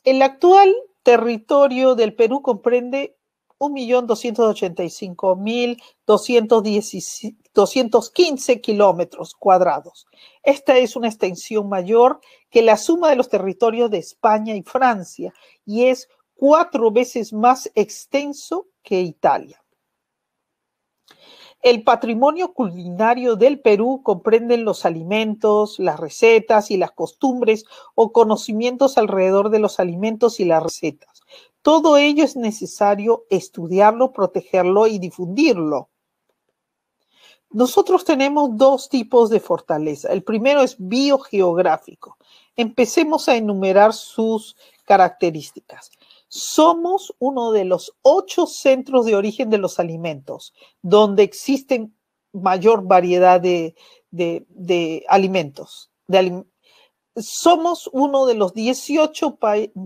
El actual territorio del Perú comprende 1.285.215 kilómetros cuadrados. Esta es una extensión mayor que la suma de los territorios de España y Francia y es cuatro veces más extenso que Italia. El patrimonio culinario del Perú comprende los alimentos, las recetas y las costumbres o conocimientos alrededor de los alimentos y las recetas. Todo ello es necesario estudiarlo, protegerlo y difundirlo. Nosotros tenemos dos tipos de fortaleza. El primero es biogeográfico. Empecemos a enumerar sus características. Somos uno de los ocho centros de origen de los alimentos, donde existen mayor variedad de, alimentos. somos uno de los 18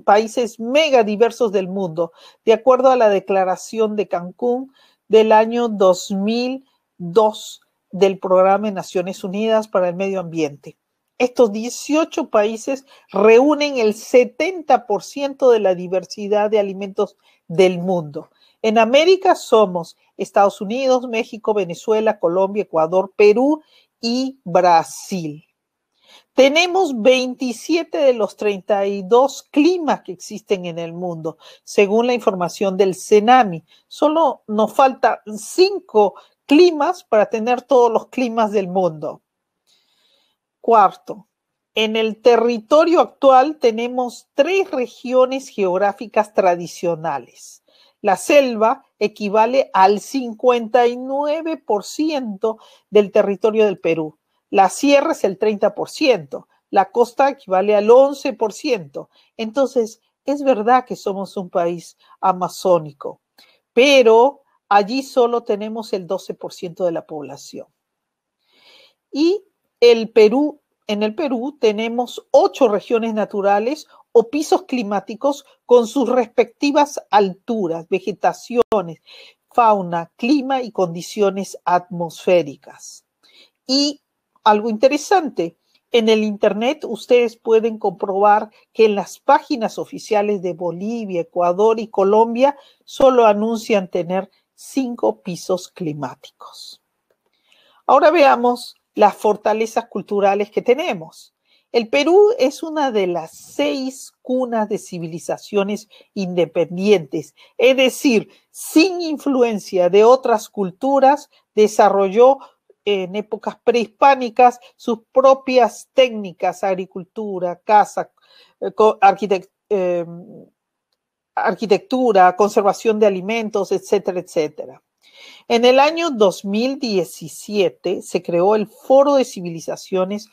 países mega diversos del mundo, de acuerdo a la declaración de Cancún del año 2002 del Programa de Naciones Unidas para el Medio Ambiente. Estos 18 países reúnen el 70% de la diversidad de alimentos del mundo. En América somos Estados Unidos, México, Venezuela, Colombia, Ecuador, Perú y Brasil. Tenemos 27 de los 32 climas que existen en el mundo, según la información del CENAMI. Solo nos faltan 5 climas para tener todos los climas del mundo. Cuarto, en el territorio actual tenemos tres regiones geográficas tradicionales. La selva equivale al 59% del territorio del Perú. La sierra es el 30%. La costa equivale al 11%. Entonces, es verdad que somos un país amazónico, pero allí solo tenemos el 12% de la población. Y Perú, en el Perú tenemos ocho regiones naturales o pisos climáticos con sus respectivas alturas, vegetaciones, fauna, clima y condiciones atmosféricas. Y algo interesante, en el Internet ustedes pueden comprobar que en las páginas oficiales de Bolivia, Ecuador y Colombia solo anuncian tener cinco pisos climáticos. Ahora veamos las fortalezas culturales que tenemos. El Perú es una de las seis cunas de civilizaciones independientes, es decir, sin influencia de otras culturas, desarrolló en épocas prehispánicas sus propias técnicas, agricultura, casa, eh, eh, arquitectura, conservación de alimentos, etcétera, etcétera. En el año 2017 se creó el Foro de Civilizaciones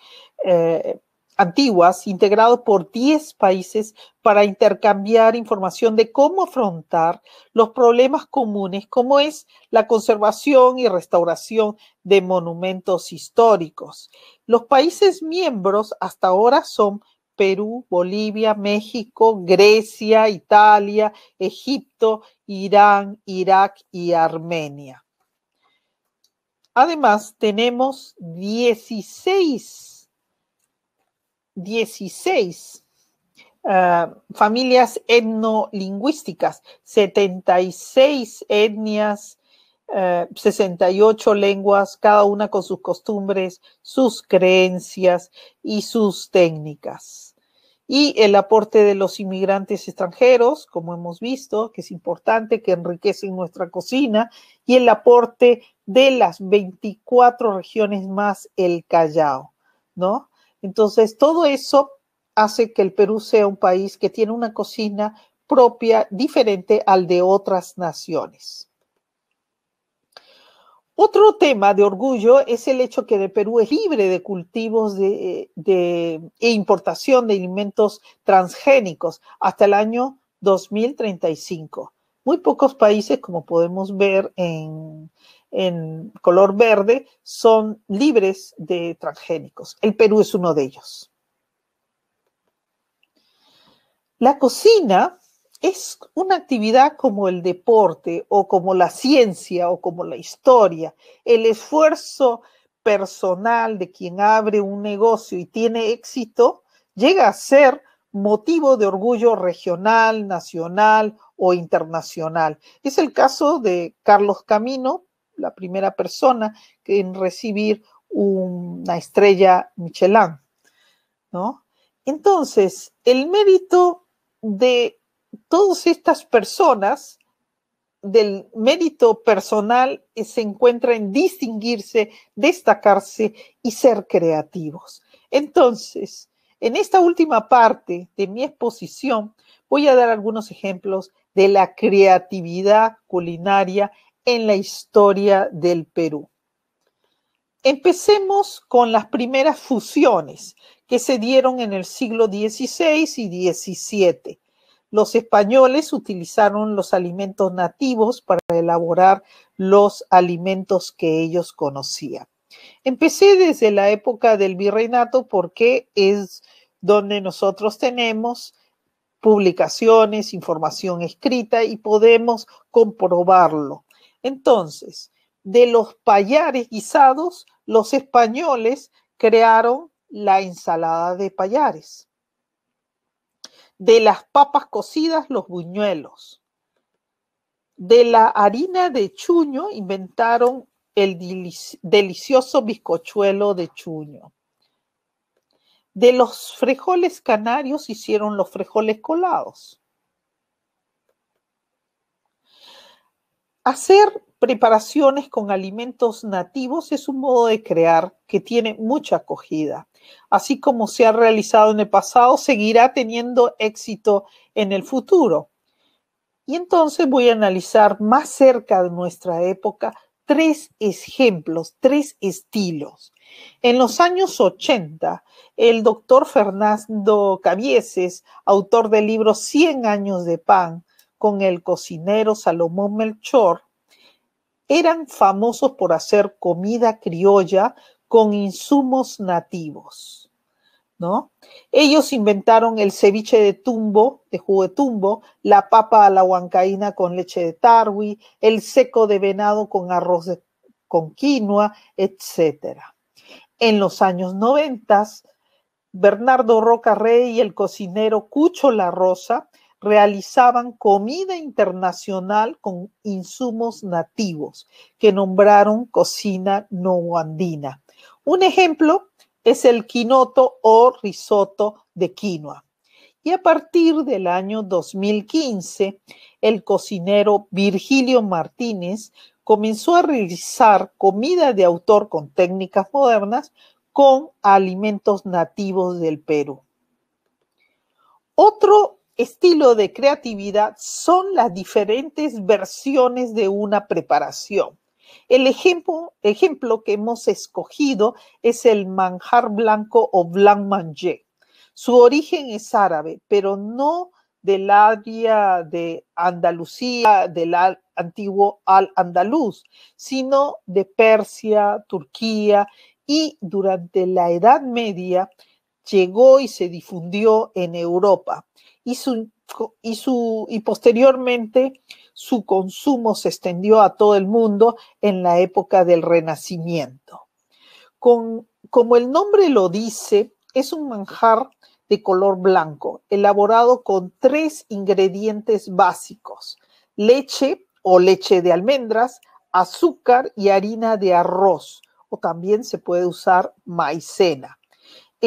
eh, Antiguas, integrado por 10 países para intercambiar información de cómo afrontar los problemas comunes, como es la conservación y restauración de monumentos históricos. Los países miembros hasta ahora son Perú, Bolivia, México, Grecia, Italia, Egipto, Irán, Irak y Armenia. Además, tenemos 16, 16 ah, familias etnolingüísticas, 76 etnias 68 eh, lenguas, cada una con sus costumbres, sus creencias y sus técnicas. Y el aporte de los inmigrantes extranjeros, como hemos visto, que es importante, que enriquecen nuestra cocina, y el aporte de las 24 regiones más el Callao, ¿no? Entonces, todo eso hace que el Perú sea un país que tiene una cocina propia, diferente al de otras naciones. Otro tema de orgullo es el hecho que el Perú es libre de cultivos de, e importación de alimentos transgénicos hasta el año 2035. Muy pocos países, como podemos ver en color verde, son libres de transgénicos. El Perú es uno de ellos. La cocina es una actividad como el deporte o como la ciencia o como la historia. El esfuerzo personal de quien abre un negocio y tiene éxito llega a ser motivo de orgullo regional, nacional o internacional. Es el caso de Carlos Camino, la primera persona en recibir una estrella Michelin, ¿no? Entonces, el mérito de todas estas personas del mérito personal eh, se encuentran en distinguirse, destacarse y ser creativos. Entonces, en esta última parte de mi exposición voy a dar algunos ejemplos de la creatividad culinaria en la historia del Perú. Empecemos con las primeras fusiones que se dieron en el siglo XVI y XVII los españoles utilizaron los alimentos nativos para elaborar los alimentos que ellos conocían. Empecé desde la época del virreinato porque es donde nosotros tenemos publicaciones, información escrita y podemos comprobarlo. Entonces, de los payares guisados, los españoles crearon la ensalada de payares de las papas cocidas los buñuelos. De la harina de chuño inventaron el delicioso bizcochuelo de chuño. De los frijoles canarios hicieron los frijoles colados. Hacer preparaciones con alimentos nativos es un modo de crear que tiene mucha acogida así como se ha realizado en el pasado, seguirá teniendo éxito en el futuro. Y entonces voy a analizar más cerca de nuestra época tres ejemplos, tres estilos. En los años 80, el doctor Fernando Cavieses, autor del libro Cien años de pan, con el cocinero Salomón Melchor, eran famosos por hacer comida criolla con insumos nativos, ¿no? Ellos inventaron el ceviche de tumbo, de jugo de tumbo, la papa a la huancaína con leche de tarwi, el seco de venado con arroz con quinoa, etc. En los años 90, Bernardo Roca Rey y el cocinero Cucho La Rosa realizaban comida internacional con insumos nativos que nombraron cocina no andina un ejemplo es el quinoto o risotto de quinoa. Y a partir del año 2015, el cocinero Virgilio Martínez comenzó a realizar comida de autor con técnicas modernas con alimentos nativos del Perú. Otro estilo de creatividad son las diferentes versiones de una preparación. El ejemplo, ejemplo que hemos escogido es el manjar blanco o blanc manger. Su origen es árabe, pero no del área de Andalucía, del antiguo Al-Andalus, sino de Persia, Turquía y durante la Edad Media llegó y se difundió en Europa. Y su y, y posteriormente su consumo se extendió a todo el mundo en la época del Renacimiento. como el nombre lo dice, es un manjar de color blanco, elaborado con tres ingredientes básicos, leche o leche de almendras, azúcar y harina de arroz, o también se puede usar maicena.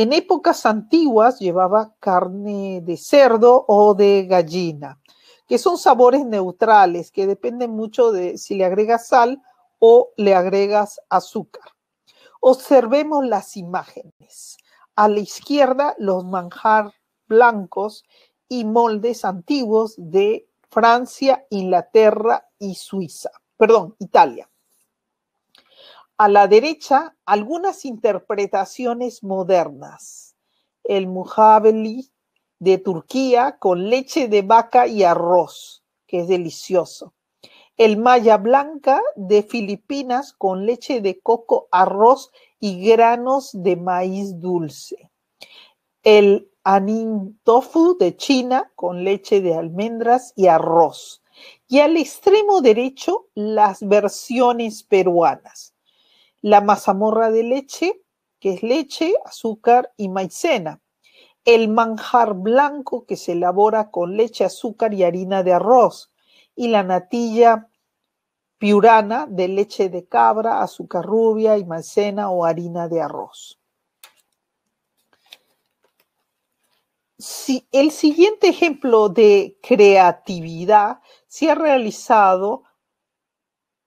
En épocas antiguas llevaba carne de cerdo o de gallina, que son sabores neutrales, que dependen mucho de si le agregas sal o le agregas azúcar. Observemos las imágenes. A la izquierda, los manjar blancos y moldes antiguos de Francia, Inglaterra y Suiza, perdón, Italia a la derecha algunas interpretaciones modernas. El mujabeli de Turquía con leche de vaca y arroz, que es delicioso. El maya blanca de Filipinas con leche de coco, arroz y granos de maíz dulce. El anin tofu de China con leche de almendras y arroz. Y al extremo derecho, las versiones peruanas la mazamorra de leche, que es leche, azúcar y maicena, el manjar blanco que se elabora con leche, azúcar y harina de arroz, y la natilla piurana de leche de cabra, azúcar rubia y maicena o harina de arroz. Si, el siguiente ejemplo de creatividad se ha realizado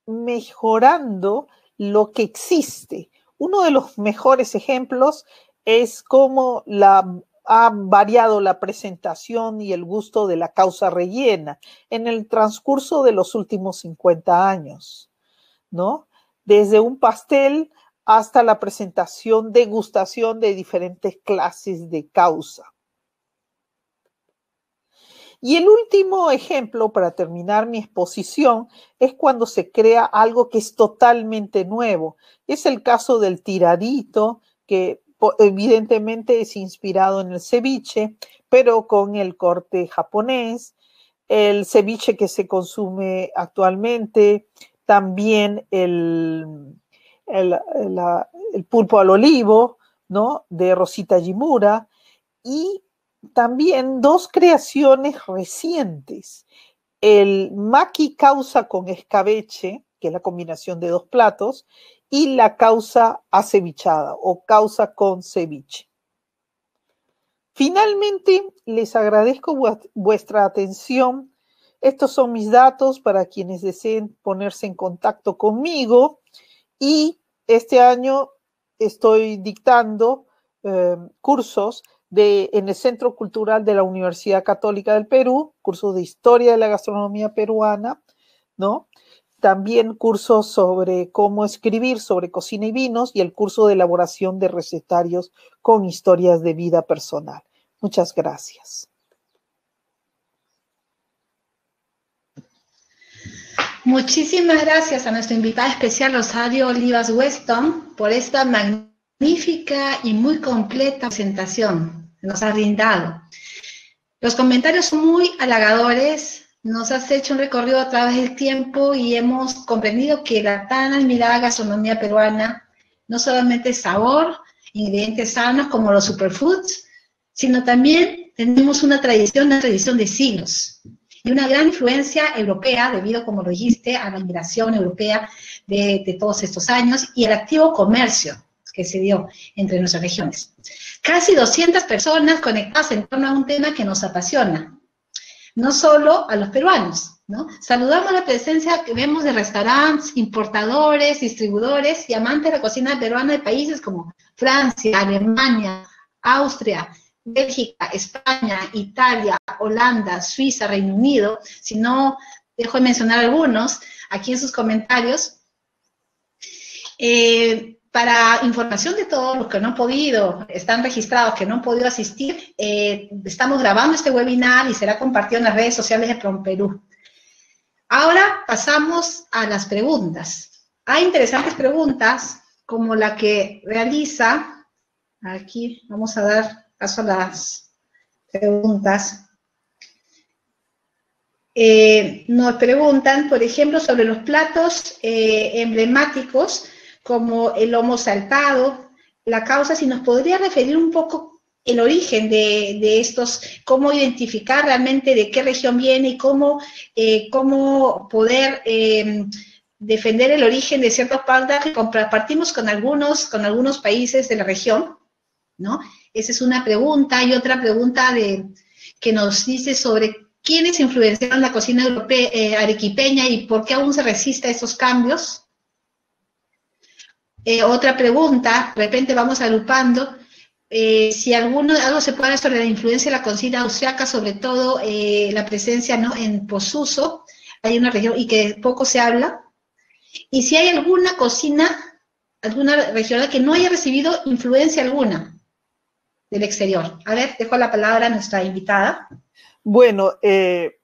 mejorando lo que existe. Uno de los mejores ejemplos es cómo ha variado la presentación y el gusto de la causa rellena en el transcurso de los últimos 50 años, ¿no? Desde un pastel hasta la presentación, degustación de diferentes clases de causa. Y el último ejemplo para terminar mi exposición es cuando se crea algo que es totalmente nuevo. Es el caso del tiradito, que evidentemente es inspirado en el ceviche, pero con el corte japonés, el ceviche que se consume actualmente, también el, pulpo al olivo, ¿no? De Rosita Jimura y también dos creaciones recientes. El maqui causa con escabeche, que es la combinación de dos platos, y la causa acevichada o causa con ceviche. Finalmente, les agradezco vuestra atención. Estos son mis datos para quienes deseen ponerse en contacto conmigo. Y este año estoy dictando eh, cursos en el Centro Cultural de la Universidad Católica del Perú, cursos de historia de la gastronomía peruana, ¿no? También cursos sobre cómo escribir sobre cocina y vinos y el curso de elaboración de recetarios con historias de vida personal. Muchas gracias. Muchísimas gracias a nuestro invitado especial Rosario Olivas Weston por esta magnífica y muy completa presentación nos has brindado. Los comentarios son muy halagadores, nos has hecho un recorrido a través del tiempo y hemos comprendido que la tan admirada gastronomía peruana no solamente es sabor, ingredientes sanos como los superfoods, sino también tenemos una tradición, una tradición de siglos y una gran influencia europea debido, como lo dijiste, a la migración europea de, todos estos años y el activo comercio que se dio entre nuestras regiones. Casi 200 personas conectadas en torno a un tema que nos apasiona, no solo a los peruanos, ¿no? Saludamos la presencia que vemos de restaurantes, importadores, distribuidores y amantes de la cocina peruana de países como Francia, Alemania, Austria, Bélgica, España, Italia, Holanda, Suiza, Reino Unido, si no dejo de mencionar algunos aquí en sus comentarios. Eh, para información de todos los que no han podido, están registrados, que no han podido asistir, eh, estamos grabando este webinar y será compartido en las redes sociales de PromPerú. Ahora pasamos a las preguntas. Hay interesantes preguntas, como la que realiza, aquí vamos a dar paso a las preguntas. Eh, nos preguntan, por ejemplo, sobre los platos eh, emblemáticos como el lomo saltado, la causa, si nos podría referir un poco el origen de, estos, cómo identificar realmente de qué región viene y cómo, eh, cómo poder em, defender el origen de ciertos pautas, que compartimos con algunos, con algunos países de la región, ¿no? Esa es una pregunta. Y otra pregunta que nos dice sobre quiénes influenciaron la cocina europea, eh, arequipeña y por qué aún se resiste a esos cambios. Eh, otra pregunta, de repente vamos agrupando, eh, si alguno, algo se puede sobre la influencia de la cocina austriaca, sobre todo eh, la presencia ¿no? en posuso, hay una región y que poco se habla, y si hay alguna cocina, alguna región que no haya recibido influencia alguna del exterior. A ver, dejo la palabra a nuestra invitada. Bueno, he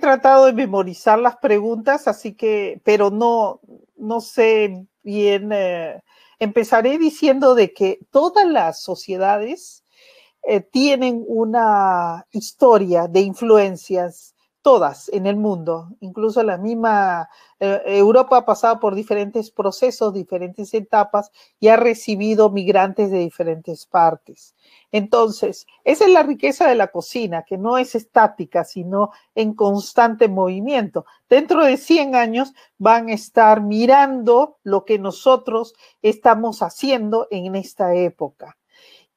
tratado de memorizar las preguntas, así que, pero no, no sé bien, eh, empezaré diciendo de que todas las sociedades eh, tienen una historia de influencias, todas en el mundo, incluso la misma eh, Europa ha pasado por diferentes procesos, diferentes etapas y ha recibido migrantes de diferentes partes. Entonces, esa es la riqueza de la cocina, que no es estática, sino en constante movimiento. Dentro de 100 años van a estar mirando lo que nosotros estamos haciendo en esta época.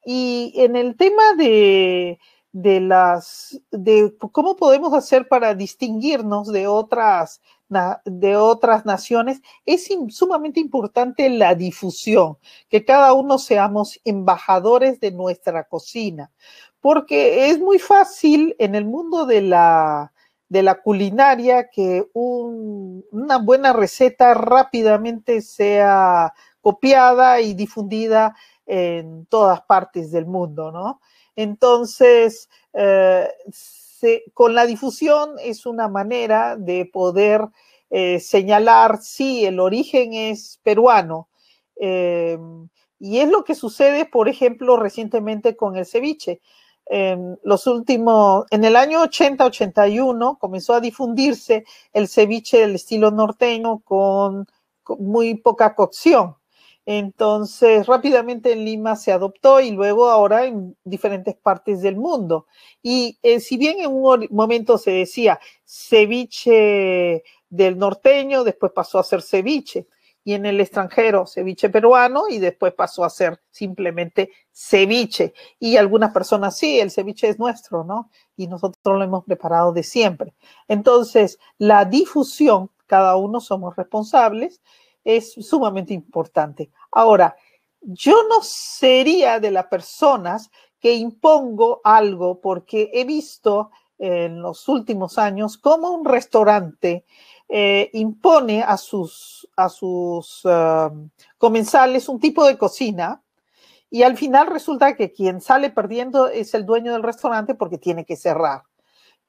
Y en el tema de, de las de cómo podemos hacer para distinguirnos de otras de otras naciones es sumamente importante la difusión que cada uno seamos embajadores de nuestra cocina porque es muy fácil en el mundo de la de la culinaria que una buena receta rápidamente sea copiada y difundida en todas partes del mundo, ¿no? Entonces, eh, con la difusión es una manera de poder eh, señalar si el origen es peruano. Eh, y es lo que sucede, por ejemplo, recientemente con el ceviche. En, los últimos, en el año 80-81 comenzó a difundirse el ceviche del estilo norteño con muy poca cocción. Entonces, rápidamente en Lima se adoptó y luego ahora en diferentes partes del mundo. Y eh, si bien en un momento se decía ceviche del norteño, después pasó a ser ceviche. Y en el extranjero, ceviche peruano, y después pasó a ser simplemente ceviche. Y algunas personas, sí, el ceviche es nuestro, ¿no? Y nosotros lo hemos preparado de siempre. Entonces, la difusión, cada uno somos responsables es sumamente importante. Ahora, yo no sería de las personas que impongo algo porque he visto en los últimos años cómo un restaurante eh, impone a sus, a sus um, comensales un tipo de cocina y al final resulta que quien sale perdiendo es el dueño del restaurante porque tiene que cerrar.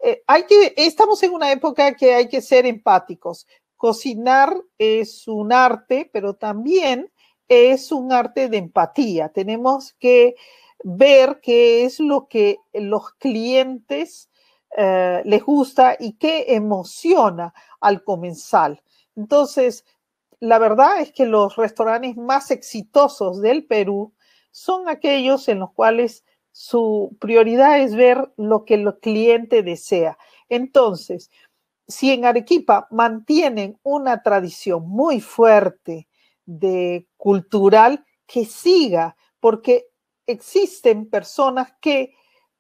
Eh, hay que, estamos en una época que hay que ser empáticos. Cocinar es un arte, pero también es un arte de empatía. Tenemos que ver qué es lo que los clientes eh, les gusta y qué emociona al comensal. Entonces, la verdad es que los restaurantes más exitosos del Perú son aquellos en los cuales su prioridad es ver lo que el cliente desea. Entonces, si en Arequipa mantienen una tradición muy fuerte de cultural que siga, porque existen personas que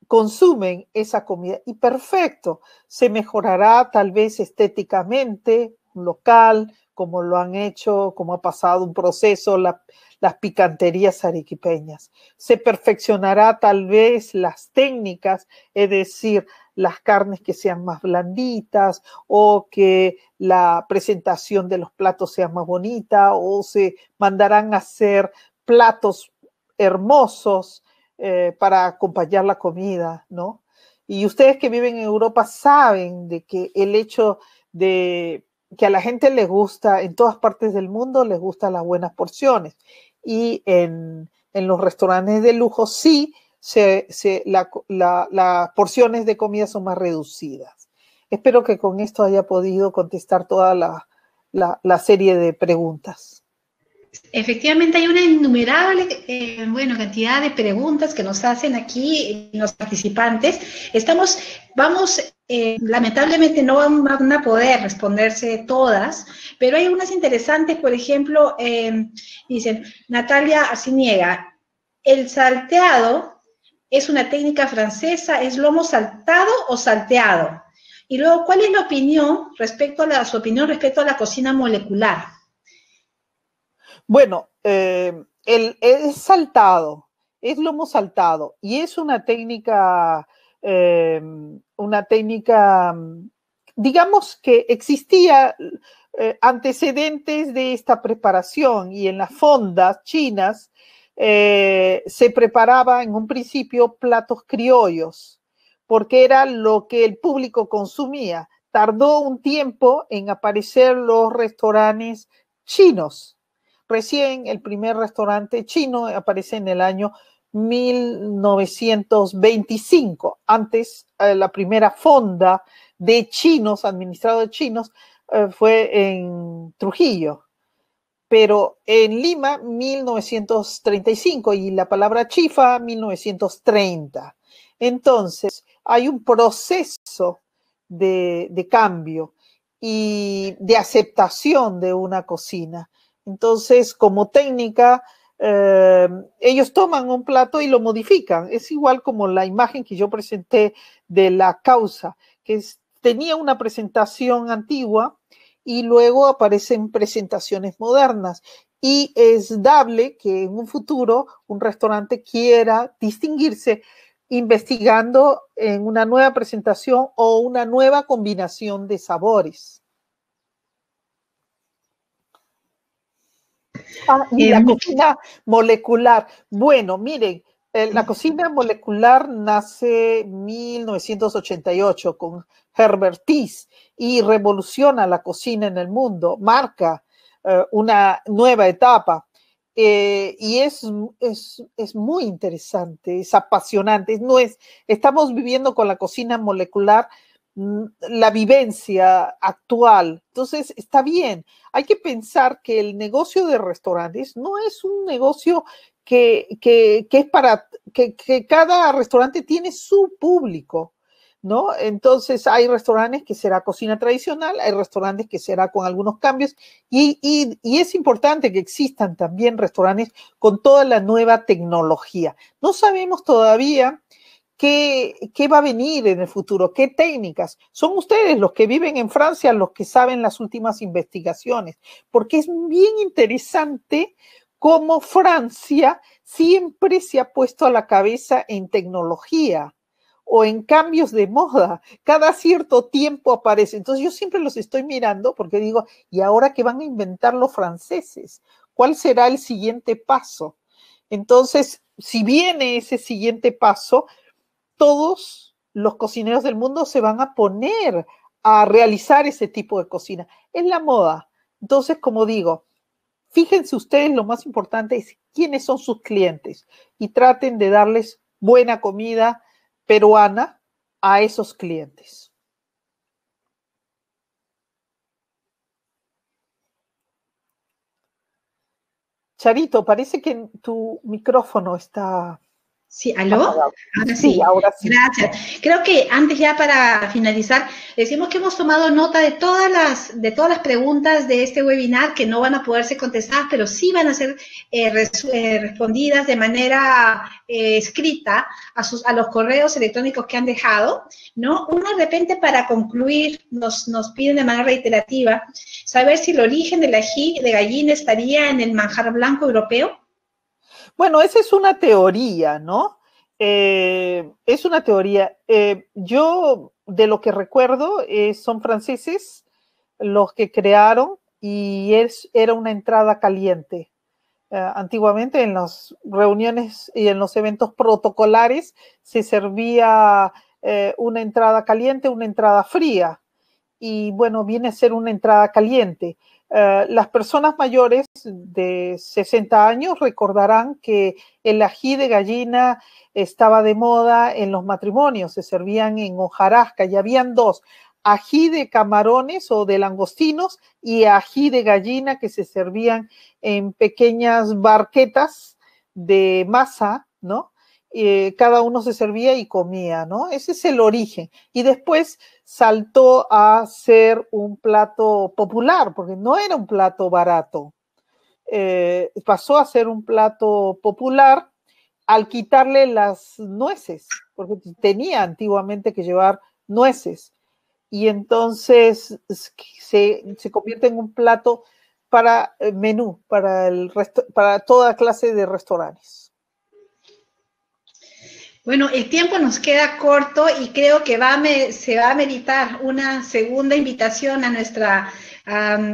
consumen esa comida y perfecto, se mejorará tal vez estéticamente, local, como lo han hecho, como ha pasado un proceso, las picanterías arequipeñas. Se perfeccionará tal vez las técnicas, es decir, las carnes que sean más blanditas o que la presentación de los platos sea más bonita o se mandarán a hacer platos hermosos eh, para acompañar la comida, ¿no? Y ustedes que viven en Europa saben de que el hecho de que a la gente le gusta, en todas partes del mundo les gustan las buenas porciones. Y en, en los restaurantes de lujo sí, se, se, las porciones de comida son más reducidas. Espero que con esto haya podido contestar toda la, serie de preguntas. Efectivamente, hay una innumerable eh, cantidad de preguntas que nos hacen aquí eh, los participantes. Estamos, vamos eh, lamentablemente no van a poder responderse todas, pero hay unas interesantes, por ejemplo, em, dicen, Natalia niega el salteado es una técnica francesa, es lomo saltado o salteado. Y luego, ¿cuál es la opinión respecto a la, su opinión respecto a la cocina molecular? Bueno, em, el, es saltado, es lomo saltado y es una técnica em, una técnica, digamos que existía eh, antecedentes de esta preparación y en las fondas chinas eh, se preparaba en un principio platos criollos, porque era lo que el público consumía. Tardó un tiempo en aparecer los restaurantes chinos. Recién el primer restaurante chino aparece en el año 1925. Antes, eh, la primera fonda de chinos, administrado de chinos, eh, fue en Trujillo, pero en Lima, 1935, y la palabra chifa, 1930. Entonces, hay un proceso de cambio y de aceptación de una cocina. Entonces, como técnica, Em, ellos toman un plato y lo modifican. Es igual como la imagen que yo presenté de la causa, que tenía una presentación antigua y luego aparecen presentaciones modernas. Y es dable que en un futuro un restaurante quiera distinguirse investigando en una nueva presentación o una nueva combinación de sabores. Ah, y em, la cocina molecular. Bueno, miren, eh, la cocina molecular nace en 1988 con Herbert Tis y revoluciona la cocina en el mundo, marca eh, una nueva etapa. Eh, y es, es, es, muy interesante, es apasionante. No es, estamos viviendo con la cocina molecular la vivencia actual. Entonces, está bien, hay que pensar que el negocio de restaurantes no es un negocio que, que, es para, que, cada restaurante tiene su público. ¿No? Entonces hay restaurantes que será cocina tradicional, hay restaurantes que será con algunos cambios y, es importante que existan también restaurantes con toda la nueva tecnología. No sabemos todavía qué, va a venir en el futuro, qué técnicas. Son ustedes los que viven en Francia los que saben las últimas investigaciones, porque es bien interesante cómo Francia siempre se ha puesto a la cabeza en tecnología o en cambios de moda. Cada cierto tiempo aparece. Entonces yo siempre los estoy mirando porque digo, ¿y ahora qué van a inventar los franceses? ¿Cuál será el siguiente paso? Entonces, si viene ese siguiente paso, todos los cocineros del mundo se van a poner a realizar ese tipo de cocina. Es la moda. Entonces, como digo, fíjense ustedes, lo más importante es quiénes son sus clientes y traten de darles buena comida peruana a esos clientes. Charito, parece que tu micrófono está Sí, ¿aló? Ahora sí. Gracias. Creo que antes ya para finalizar, decimos que hemos tomado nota de todas las, de todas las preguntas de este webinar que no van a poderse contestar, pero sí van a ser eh, eh, respondidas de manera eh, escrita a, sus, a los correos electrónicos que han dejado, ¿no? Uno de repente para concluir nos, nos piden de manera reiterativa saber si el origen de la ají de gallina estaría en el manjar blanco europeo bueno, esa es una teoría, ¿no? Eh, es una teoría. Eh, yo, de lo que recuerdo, eh, son franceses los que crearon y es, era una entrada caliente. antiguamente en las reuniones y en los eventos protocolares se servía una entrada caliente, una entrada fría. Y bueno, viene a ser una entrada caliente. Eh, las personas mayores de 60 años recordarán que el ají de gallina estaba de moda en los matrimonios, se servían en hojarasca y habían dos, ají de camarones o de langostinos y ají de gallina que se servían en pequeñas barquetas de masa, ¿no? Eh, cada uno se servía y comía, ¿no? Ese es el origen. Y después saltó a ser un plato popular, porque no era un plato barato. Eh, pasó a ser un plato popular al quitarle las nueces, porque tenía antiguamente que llevar nueces. Y entonces se, se convierte en un plato para eh, menú, para, el resto, para toda clase de restaurantes. Bueno, el tiempo nos queda corto y creo que se va a meditar una segunda invitación a nuestra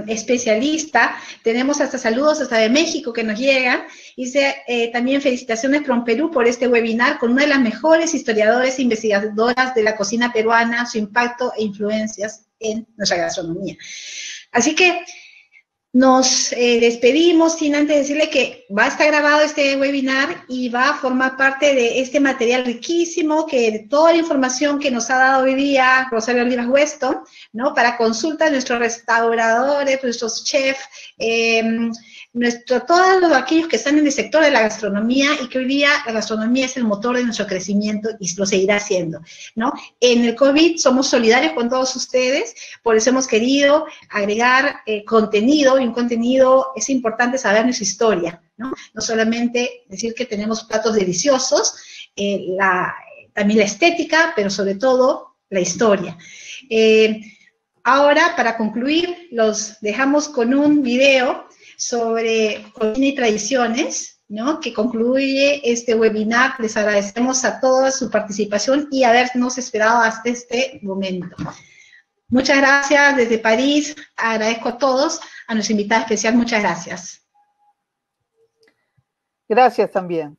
especialista. Tenemos hasta saludos hasta de México que nos llegan. Y eh, también felicitaciones from Perú por este webinar con una de las mejores historiadores e investigadoras de la cocina peruana, su impacto e influencias en nuestra gastronomía. Así que nos eh, despedimos sin antes decirle que va a estar grabado este webinar y va a formar parte de este material riquísimo que toda la información que nos ha dado hoy día Rosario Olivas Weston, ¿no? Para consulta de nuestros restauradores, nuestros chefs, em, todos aquellos que están en el sector de la gastronomía y que hoy día la gastronomía es el motor de nuestro crecimiento y lo seguirá siendo, ¿no? En el COVID somos solidarios con todos ustedes, por eso hemos querido agregar eh, contenido un contenido, es importante saber nuestra historia, ¿no? solamente decir que tenemos platos deliciosos, eh, también la estética, pero sobre todo la historia. Eh, ahora, para concluir, los dejamos con un video sobre cocina y tradiciones, ¿no? que concluye este webinar. Les agradecemos a todos su participación y habernos esperado hasta este momento. Muchas gracias desde París. Agradezco a todos, a nuestra invitada especial. Muchas gracias. Gracias también.